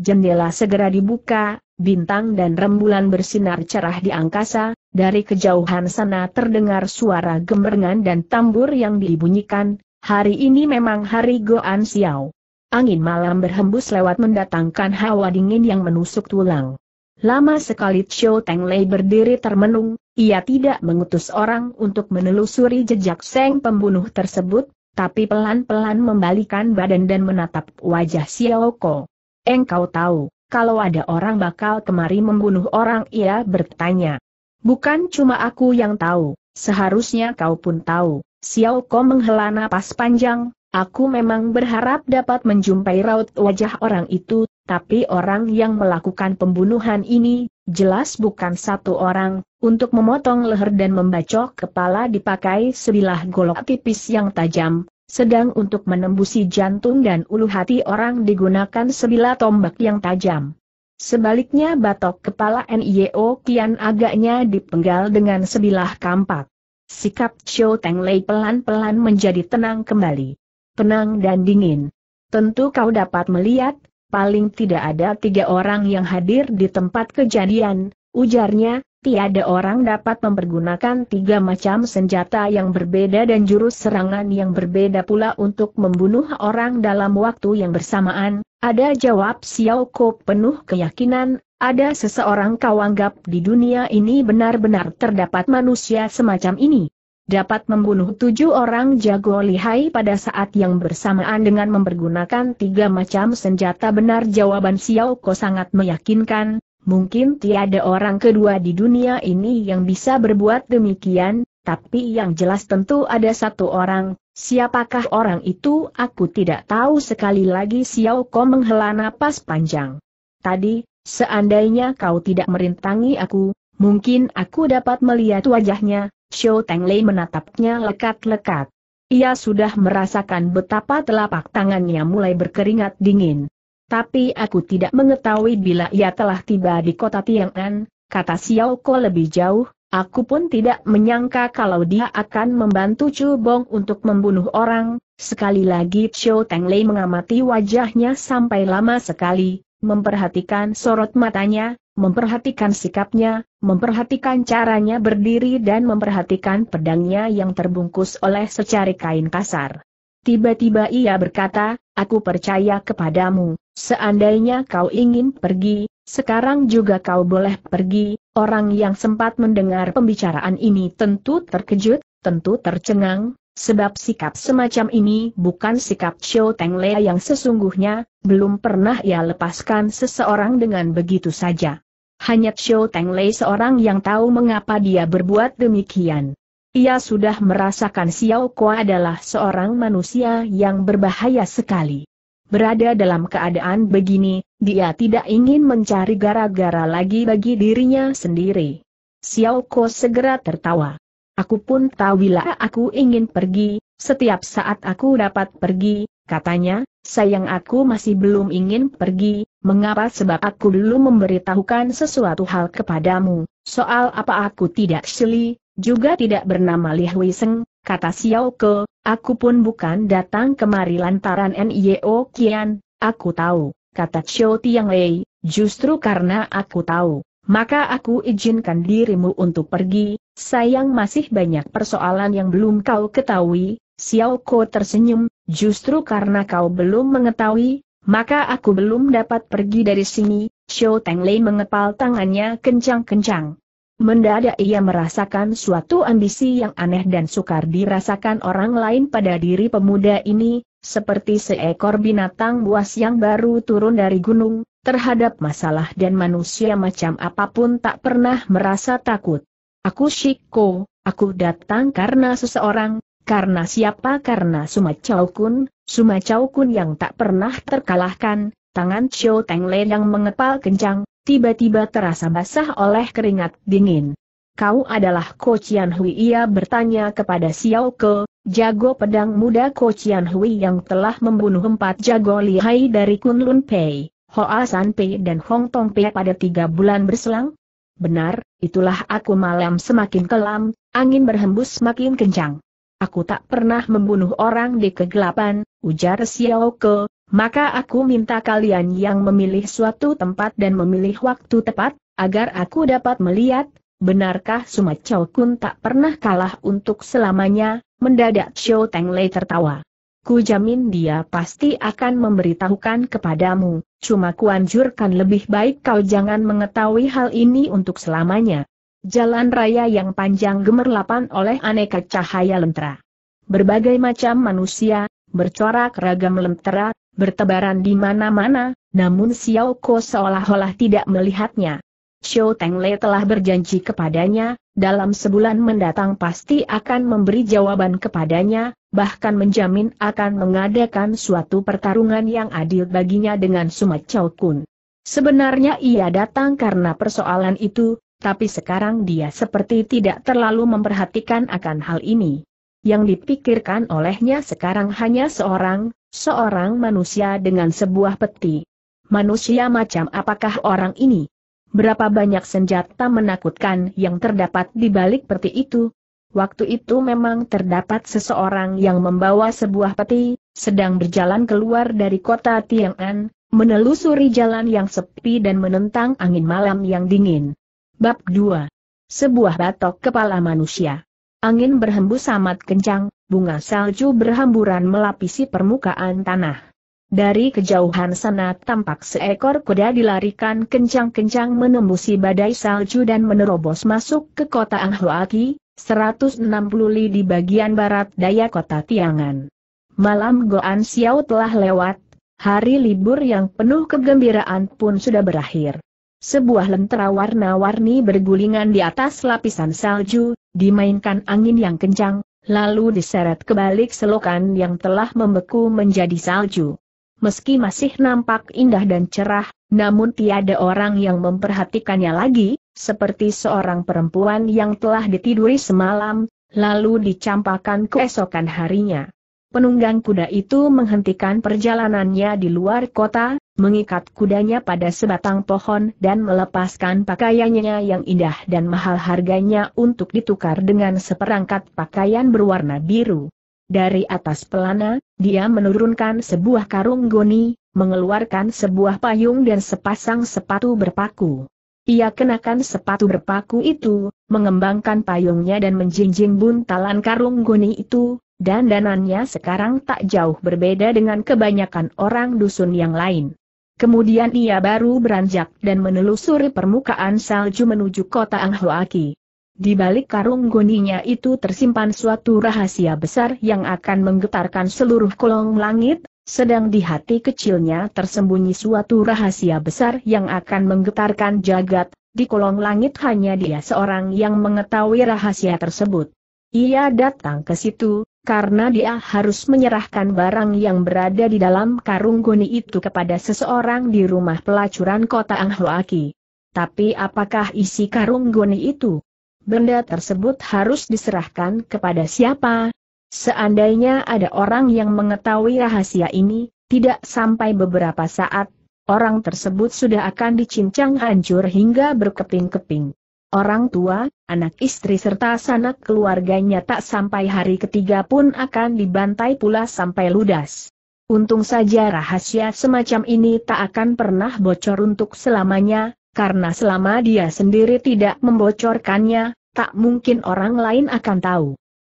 Jendela segera dibuka, bintang dan rembulan bersinar cerah di angkasa, dari kejauhan sana terdengar suara gemerengan dan tambur yang dibunyikan, hari ini memang hari Goan Xiao. Angin malam berhembus lewat mendatangkan hawa dingin yang menusuk tulang. Lama sekali Xiao Teng Lei berdiri termenung, ia tidak mengutus orang untuk menelusuri jejak Seng pembunuh tersebut, tapi pelan-pelan membalikan badan dan menatap wajah Xiao Ko. Engkau tahu, kalau ada orang bakal kemari membunuh orang ia bertanya. Bukan cuma aku yang tahu, seharusnya kau pun tahu. Xiao Ko menghela napas panjang, aku memang berharap dapat menjumpai raut wajah orang itu, tapi orang yang melakukan pembunuhan ini, jelas bukan satu orang, untuk memotong leher dan membacok kepala dipakai sebilah golok tipis yang tajam, sedang untuk menembusi jantung dan ulu hati orang digunakan sebilah tombak yang tajam. Sebaliknya batok kepala NIO kian agaknya dipenggal dengan sebilah kampak. Sikap Xiao Teng Lei pelan-pelan menjadi tenang kembali. Tenang dan dingin. Tentu kau dapat melihat, paling tidak ada tiga orang yang hadir di tempat kejadian, ujarnya, tiada orang dapat mempergunakan tiga macam senjata yang berbeda dan jurus serangan yang berbeda pula untuk membunuh orang dalam waktu yang bersamaan, ada jawab Xiao Ko penuh keyakinan, ada seseorang kau anggap di dunia ini benar-benar terdapat manusia semacam ini. Dapat membunuh tujuh orang jago lihai pada saat yang bersamaan dengan mempergunakan tiga macam senjata benar jawaban Xiao Ko sangat meyakinkan, Mungkin tiada orang kedua di dunia ini yang bisa berbuat demikian, tapi yang jelas tentu ada satu orang, siapakah orang itu aku tidak tahu sekali lagi Xiao Ko menghela napas panjang. Tadi, seandainya kau tidak merintangi aku, mungkin aku dapat melihat wajahnya, Xiao Lei menatapnya lekat-lekat. Ia sudah merasakan betapa telapak tangannya mulai berkeringat dingin. Tapi aku tidak mengetahui bila ia telah tiba di kota Tiang'an, kata Xiao Ko lebih jauh, aku pun tidak menyangka kalau dia akan membantu Chu Bong untuk membunuh orang, sekali lagi Xiao Teng Lei mengamati wajahnya sampai lama sekali, memperhatikan sorot matanya, memperhatikan sikapnya, memperhatikan caranya berdiri dan memperhatikan pedangnya yang terbungkus oleh secari kain kasar. Tiba-tiba ia berkata, aku percaya kepadamu, seandainya kau ingin pergi, sekarang juga kau boleh pergi, orang yang sempat mendengar pembicaraan ini tentu terkejut, tentu tercengang, sebab sikap semacam ini bukan sikap Xiao Lea yang sesungguhnya, belum pernah ia lepaskan seseorang dengan begitu saja. Hanya Xiao Lei seorang yang tahu mengapa dia berbuat demikian. Ia sudah merasakan Xiao Kua adalah seorang manusia yang berbahaya sekali. Berada dalam keadaan begini, dia tidak ingin mencari gara-gara lagi bagi dirinya sendiri. Xiao Ko segera tertawa. Aku pun tahu bila aku ingin pergi, setiap saat aku dapat pergi, katanya, sayang aku masih belum ingin pergi, mengapa sebab aku dulu memberitahukan sesuatu hal kepadamu, soal apa aku tidak seli, juga tidak bernama Li Hui Seng, kata Xiao Ke, aku pun bukan datang kemari lantaran N.I.O. Kian, aku tahu, kata Xiao Tiang Lei, justru karena aku tahu. Maka aku izinkan dirimu untuk pergi, sayang masih banyak persoalan yang belum kau ketahui, Xiao Ke tersenyum, justru karena kau belum mengetahui, maka aku belum dapat pergi dari sini, Xiao Tiang Lei mengepal tangannya kencang-kencang. Mendadak ia merasakan suatu ambisi yang aneh dan sukar dirasakan orang lain pada diri pemuda ini, seperti seekor binatang buas yang baru turun dari gunung, terhadap masalah dan manusia macam apapun tak pernah merasa takut. Aku Shiko, aku datang karena seseorang, karena siapa karena Chow Kun, Chow Kun yang tak pernah terkalahkan, tangan Xiao Teng yang mengepal kencang, tiba-tiba terasa basah oleh keringat dingin. Kau adalah Ko Chian Hui ia bertanya kepada Xiao Ke, jago pedang muda Ko Chian Hui yang telah membunuh empat jago lihai dari Kunlun Pei, Hoa San Pei dan Hong Tong Pei pada tiga bulan berselang? Benar, itulah aku malam semakin kelam, angin berhembus semakin kencang. Aku tak pernah membunuh orang di kegelapan, ujar Xiao Ke, maka aku minta kalian yang memilih suatu tempat dan memilih waktu tepat, agar aku dapat melihat, benarkah Sumacau Kun tak pernah kalah untuk selamanya, mendadak Xiao Teng Lei tertawa. Ku jamin dia pasti akan memberitahukan kepadamu, cuma kuanjurkan lebih baik kau jangan mengetahui hal ini untuk selamanya. Jalan raya yang panjang gemerlapan oleh aneka cahaya lentera. Berbagai macam manusia, bercorak ragam lentera, bertebaran di mana-mana, namun Xiao Ko seolah-olah tidak melihatnya. Xiao Tengle telah berjanji kepadanya, dalam sebulan mendatang pasti akan memberi jawaban kepadanya, bahkan menjamin akan mengadakan suatu pertarungan yang adil baginya dengan Sumat Chow Kun. Sebenarnya ia datang karena persoalan itu, tapi sekarang dia seperti tidak terlalu memperhatikan akan hal ini. Yang dipikirkan olehnya sekarang hanya seorang, seorang manusia dengan sebuah peti. Manusia macam apakah orang ini? Berapa banyak senjata menakutkan yang terdapat di balik peti itu? Waktu itu memang terdapat seseorang yang membawa sebuah peti, sedang berjalan keluar dari kota Tiang'an, menelusuri jalan yang sepi dan menentang angin malam yang dingin. Bab 2. Sebuah batok kepala manusia. Angin berhembus amat kencang, bunga salju berhamburan melapisi permukaan tanah. Dari kejauhan sana tampak seekor kuda dilarikan kencang-kencang menembusi badai salju dan menerobos masuk ke kota Anghuaki, 160 li di bagian barat daya kota Tiangan. Malam Goan Xiao telah lewat, hari libur yang penuh kegembiraan pun sudah berakhir. Sebuah lentera warna-warni bergulingan di atas lapisan salju, dimainkan angin yang kencang, lalu diseret ke balik selokan yang telah membeku menjadi salju. Meski masih nampak indah dan cerah, namun tiada orang yang memperhatikannya lagi, seperti seorang perempuan yang telah ditiduri semalam, lalu dicampakkan keesokan harinya. Penunggang kuda itu menghentikan perjalanannya di luar kota, mengikat kudanya pada sebatang pohon dan melepaskan pakaiannya yang indah dan mahal harganya untuk ditukar dengan seperangkat pakaian berwarna biru. Dari atas pelana, dia menurunkan sebuah karung goni, mengeluarkan sebuah payung dan sepasang sepatu berpaku. Ia kenakan sepatu berpaku itu, mengembangkan payungnya dan menjinjing buntalan karung goni itu, dan danannya sekarang tak jauh berbeda dengan kebanyakan orang dusun yang lain. Kemudian ia baru beranjak dan menelusuri permukaan salju menuju kota Anghoaki. Di balik karung goninya itu tersimpan suatu rahasia besar yang akan menggetarkan seluruh kolong langit, sedang di hati kecilnya tersembunyi suatu rahasia besar yang akan menggetarkan jagat, di kolong langit hanya dia seorang yang mengetahui rahasia tersebut. Ia datang ke situ, karena dia harus menyerahkan barang yang berada di dalam karung goni itu kepada seseorang di rumah pelacuran kota Anghoaki. Tapi apakah isi karung goni itu? Benda tersebut harus diserahkan kepada siapa? Seandainya ada orang yang mengetahui rahasia ini, tidak sampai beberapa saat, orang tersebut sudah akan dicincang hancur hingga berkeping-keping. Orang tua, anak istri serta sanak keluarganya tak sampai hari ketiga pun akan dibantai pula sampai ludas. Untung saja rahasia semacam ini tak akan pernah bocor untuk selamanya, karena selama dia sendiri tidak membocorkannya, tak mungkin orang lain akan tahu.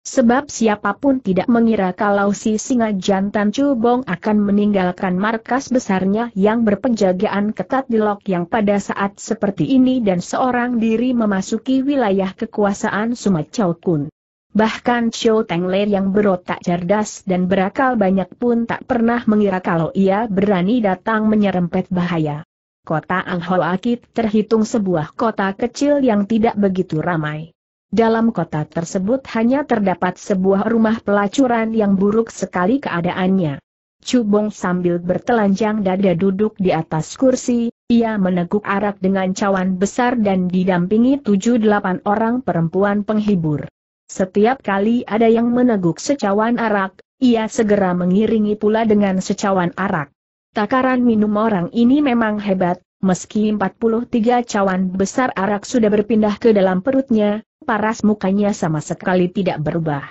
Sebab siapapun tidak mengira kalau si singa jantan Cubong akan meninggalkan markas besarnya yang berpenjagaan ketat di Lok yang pada saat seperti ini dan seorang diri memasuki wilayah kekuasaan Sumacau Kun. Bahkan Teng Le yang berotak cerdas dan berakal banyak pun tak pernah mengira kalau ia berani datang menyerempet bahaya. Kota Kit terhitung sebuah kota kecil yang tidak begitu ramai. Dalam kota tersebut hanya terdapat sebuah rumah pelacuran yang buruk sekali keadaannya. Cubong sambil bertelanjang dada duduk di atas kursi, ia meneguk arak dengan cawan besar dan didampingi tujuh delapan orang perempuan penghibur. Setiap kali ada yang meneguk secawan arak, ia segera mengiringi pula dengan secawan arak. Takaran minum orang ini memang hebat, Meski 43 cawan besar arak sudah berpindah ke dalam perutnya, paras mukanya sama sekali tidak berubah.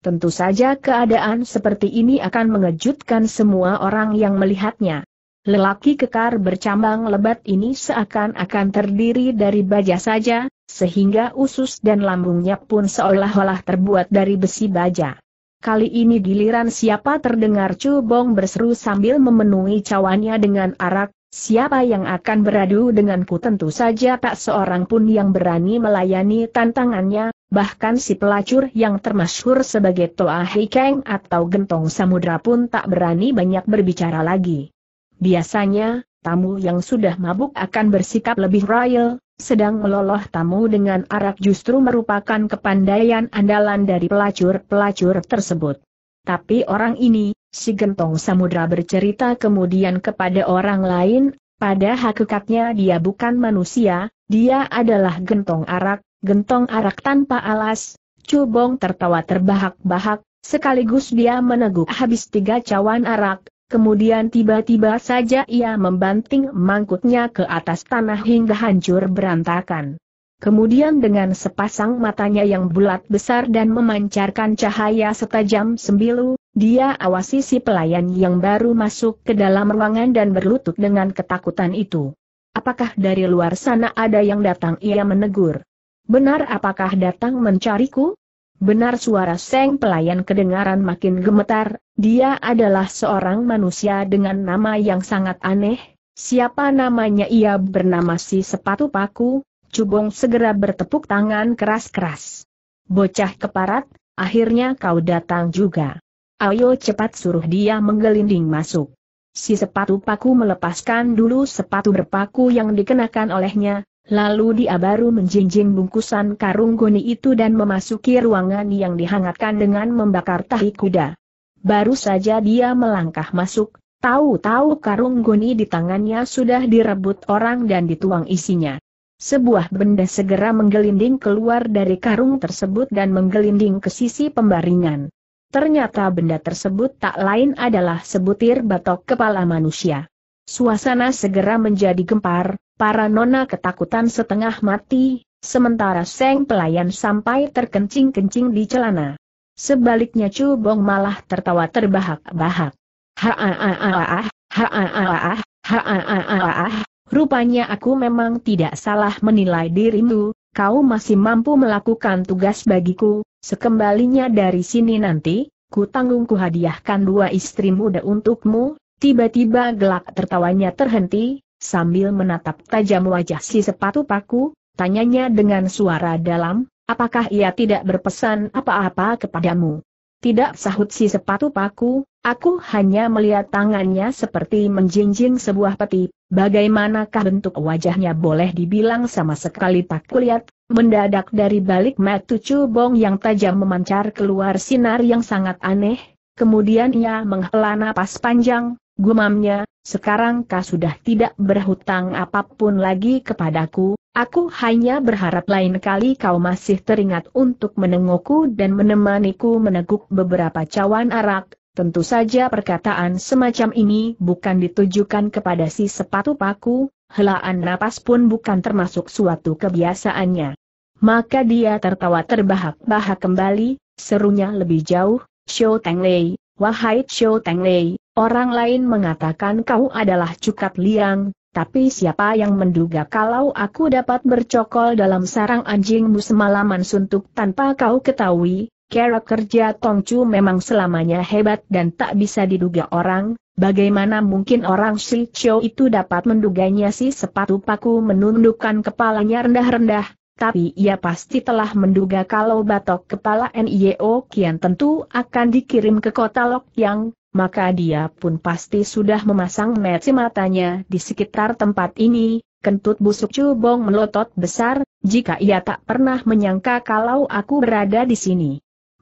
Tentu saja keadaan seperti ini akan mengejutkan semua orang yang melihatnya. Lelaki kekar bercambang lebat ini seakan-akan terdiri dari baja saja, sehingga usus dan lambungnya pun seolah-olah terbuat dari besi baja. Kali ini giliran siapa terdengar Cubong berseru sambil memenuhi cawannya dengan arak, Siapa yang akan beradu denganku tentu saja tak seorang pun yang berani melayani tantangannya, bahkan si pelacur yang termasyhur sebagai Toa Hikeng atau Gentong Samudra pun tak berani banyak berbicara lagi. Biasanya, tamu yang sudah mabuk akan bersikap lebih royal, sedang meloloh tamu dengan arak justru merupakan kepandaian andalan dari pelacur-pelacur tersebut. Tapi orang ini, Si Gentong Samudra bercerita kemudian kepada orang lain, pada hakikatnya dia bukan manusia, dia adalah gentong arak, gentong arak tanpa alas. Cubong tertawa terbahak-bahak, sekaligus dia meneguk habis tiga cawan arak, kemudian tiba-tiba saja ia membanting mangkuknya ke atas tanah hingga hancur berantakan. Kemudian dengan sepasang matanya yang bulat besar dan memancarkan cahaya setajam sembilu, dia awasi si pelayan yang baru masuk ke dalam ruangan dan berlutut dengan ketakutan itu. Apakah dari luar sana ada yang datang? Ia menegur. Benar apakah datang mencariku? Benar suara Seng pelayan kedengaran makin gemetar, dia adalah seorang manusia dengan nama yang sangat aneh, siapa namanya ia bernama si sepatu paku, Cubong segera bertepuk tangan keras-keras. Bocah keparat, akhirnya kau datang juga. Ayo cepat suruh dia menggelinding masuk. Si sepatu paku melepaskan dulu sepatu berpaku yang dikenakan olehnya, lalu dia baru menjinjing bungkusan karung goni itu dan memasuki ruangan yang dihangatkan dengan membakar tahi kuda. Baru saja dia melangkah masuk, tahu-tahu karung goni di tangannya sudah direbut orang dan dituang isinya. Sebuah benda segera menggelinding keluar dari karung tersebut dan menggelinding ke sisi pembaringan. Ternyata benda tersebut tak lain adalah sebutir batok kepala manusia. Suasana segera menjadi gempar, para nona ketakutan setengah mati, sementara Seng pelayan sampai terkencing-kencing di celana. Sebaliknya Chu Bong malah tertawa terbahak-bahak. Ha-ah-ah-ah, ha-ah-ah-ah, ha-ah-ah-ah, rupanya aku memang tidak salah menilai dirimu, kau masih mampu melakukan tugas bagiku, sekembalinya dari sini nanti, ku tanggung ku hadiahkan dua istri muda untukmu, tiba-tiba gelak tertawanya terhenti, sambil menatap tajam wajah si sepatu paku, tanyanya dengan suara dalam, apakah ia tidak berpesan apa-apa kepadamu? Tidak sahut si sepatu paku, aku hanya melihat tangannya seperti menjinjing sebuah peti, bagaimanakah bentuk wajahnya boleh dibilang sama sekali tak kulihat, mendadak dari balik mata cubong yang tajam memancar keluar sinar yang sangat aneh, kemudian ia menghela napas panjang, gumamnya, sekarang kau sudah tidak berhutang apapun lagi kepadaku, Aku hanya berharap lain kali kau masih teringat untuk menengokku dan menemaniku meneguk beberapa cawan arak, tentu saja perkataan semacam ini bukan ditujukan kepada si sepatu paku, helaan napas pun bukan termasuk suatu kebiasaannya. Maka dia tertawa terbahak-bahak kembali, serunya lebih jauh, Xiao Tenglei, wahai Xiao Tenglei, orang lain mengatakan kau adalah Cukat Liang, tapi siapa yang menduga kalau aku dapat bercokol dalam sarang anjingmu semalaman suntuk tanpa kau ketahui, kera kerja Tongcu memang selamanya hebat dan tak bisa diduga orang, bagaimana mungkin orang si Chou itu dapat menduganya si sepatu paku menundukkan kepalanya rendah-rendah, tapi ia pasti telah menduga kalau batok kepala NIO Kian tentu akan dikirim ke kota Lok Yang, maka dia pun pasti sudah memasang meci matanya di sekitar tempat ini, kentut busuk cubong melotot besar, jika ia tak pernah menyangka kalau aku berada di sini.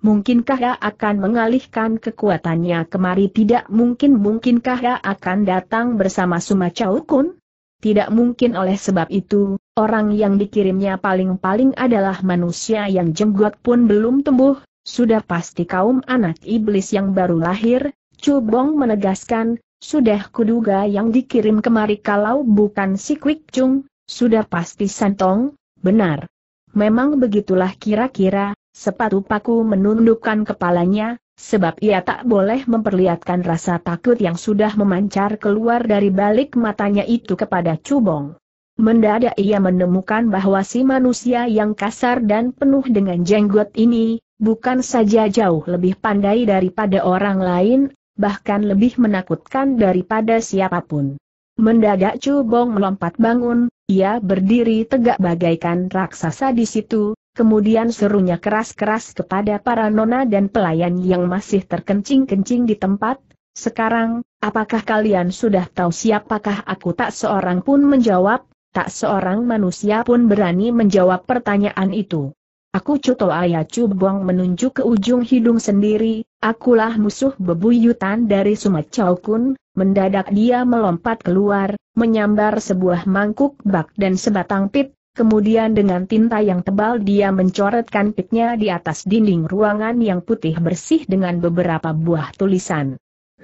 Mungkinkah ia akan mengalihkan kekuatannya kemari tidak mungkin mungkinkah ia akan datang bersama Sumacau Kun? Tidak mungkin oleh sebab itu, orang yang dikirimnya paling-paling adalah manusia yang jenggot pun belum tumbuh, sudah pasti kaum anak iblis yang baru lahir, Cubong menegaskan, sudah kuduga yang dikirim kemari kalau bukan si Kwik Chung, sudah pasti Santong, benar. Memang begitulah kira-kira, sepatu paku menundukkan kepalanya, sebab ia tak boleh memperlihatkan rasa takut yang sudah memancar keluar dari balik matanya itu kepada Cubong. Mendadak ia menemukan bahwa si manusia yang kasar dan penuh dengan jenggot ini, bukan saja jauh lebih pandai daripada orang lain, bahkan lebih menakutkan daripada siapapun. Mendadak Chu Bong melompat bangun, ia berdiri tegak bagaikan raksasa di situ, kemudian serunya keras-keras kepada para nona dan pelayan yang masih terkencing-kencing di tempat, sekarang, apakah kalian sudah tahu siapakah aku tak seorang pun menjawab, tak seorang manusia pun berani menjawab pertanyaan itu. Aku Cuto Ayah Cubong menunjuk ke ujung hidung sendiri, akulah musuh bebuyutan dari Sumat Chow Kun, mendadak dia melompat keluar, menyambar sebuah mangkuk bak dan sebatang pit, Kemudian dengan tinta yang tebal dia mencoretkan pitnya di atas dinding ruangan yang putih bersih dengan beberapa buah tulisan.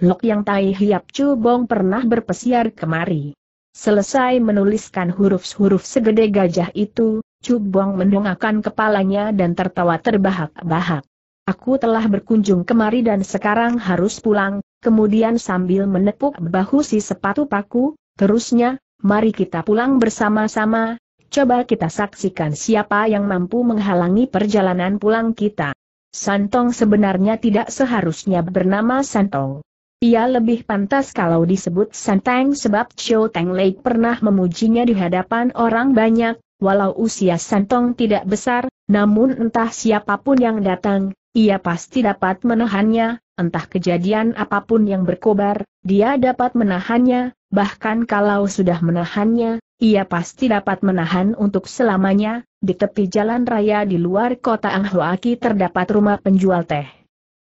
Lok yang Tai Hiap Cubong pernah berpesiar kemari. Selesai menuliskan huruf-huruf segede gajah itu, Cubong mendongakkan kepalanya dan tertawa terbahak-bahak. Aku telah berkunjung kemari dan sekarang harus pulang, kemudian sambil menepuk bahu si sepatu paku, terusnya, mari kita pulang bersama-sama, coba kita saksikan siapa yang mampu menghalangi perjalanan pulang kita. Santong sebenarnya tidak seharusnya bernama Santong. Ia lebih pantas kalau disebut Santeng sebab Chow Teng Lei pernah memujinya di hadapan orang banyak, walau usia Santong tidak besar, namun entah siapapun yang datang, ia pasti dapat menahannya, entah kejadian apapun yang berkobar, dia dapat menahannya, bahkan kalau sudah menahannya, ia pasti dapat menahan untuk selamanya, di tepi jalan raya di luar kota Anghuaki terdapat rumah penjual teh.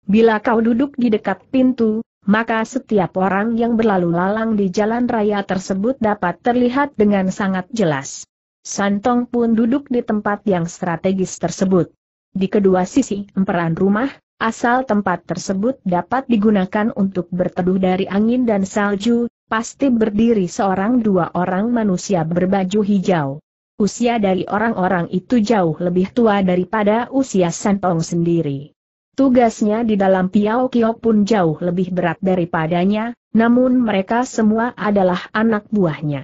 Bila kau duduk di dekat pintu, maka setiap orang yang berlalu lalang di jalan raya tersebut dapat terlihat dengan sangat jelas. Santong pun duduk di tempat yang strategis tersebut. Di kedua sisi emperan rumah, asal tempat tersebut dapat digunakan untuk berteduh dari angin dan salju, pasti berdiri seorang dua orang manusia berbaju hijau. Usia dari orang-orang itu jauh lebih tua daripada usia Santong sendiri. Tugasnya di dalam Piao Kio pun jauh lebih berat daripadanya, namun mereka semua adalah anak buahnya.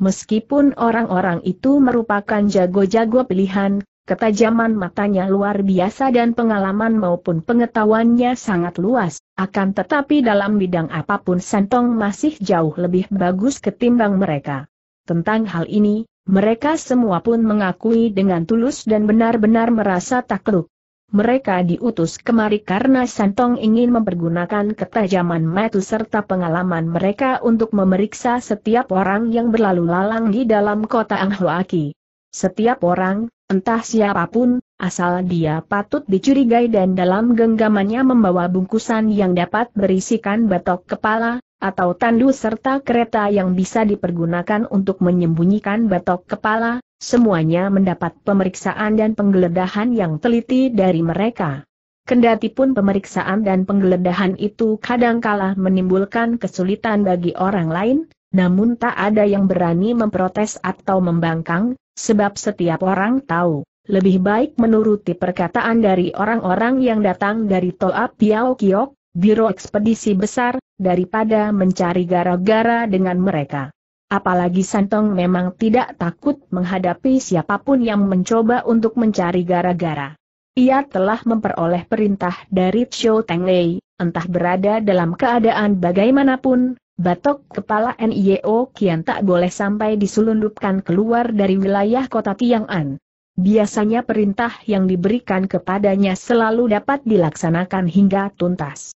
Meskipun orang-orang itu merupakan jago-jago pilihan, ketajaman matanya luar biasa dan pengalaman maupun pengetahuannya sangat luas, akan tetapi dalam bidang apapun Santong masih jauh lebih bagus ketimbang mereka. Tentang hal ini, mereka semua pun mengakui dengan tulus dan benar-benar merasa takluk mereka diutus kemari karena Santong ingin mempergunakan ketajaman metu serta pengalaman mereka untuk memeriksa setiap orang yang berlalu lalang di dalam kota Anghoaki. Setiap orang, entah siapapun, asal dia patut dicurigai dan dalam genggamannya membawa bungkusan yang dapat berisikan batok kepala, atau tandu serta kereta yang bisa dipergunakan untuk menyembunyikan batok kepala, Semuanya mendapat pemeriksaan dan penggeledahan yang teliti dari mereka. Kendati pun pemeriksaan dan penggeledahan itu kadangkala menimbulkan kesulitan bagi orang lain, namun tak ada yang berani memprotes atau membangkang, sebab setiap orang tahu, lebih baik menuruti perkataan dari orang-orang yang datang dari Toa Piao Kiok, Biro Ekspedisi Besar, daripada mencari gara-gara dengan mereka. Apalagi Santong memang tidak takut menghadapi siapapun yang mencoba untuk mencari gara-gara. Ia telah memperoleh perintah dari Xiao Lei, entah berada dalam keadaan bagaimanapun, batok kepala NIO Kian tak boleh sampai diselundupkan keluar dari wilayah kota Tiang'an. Biasanya perintah yang diberikan kepadanya selalu dapat dilaksanakan hingga tuntas.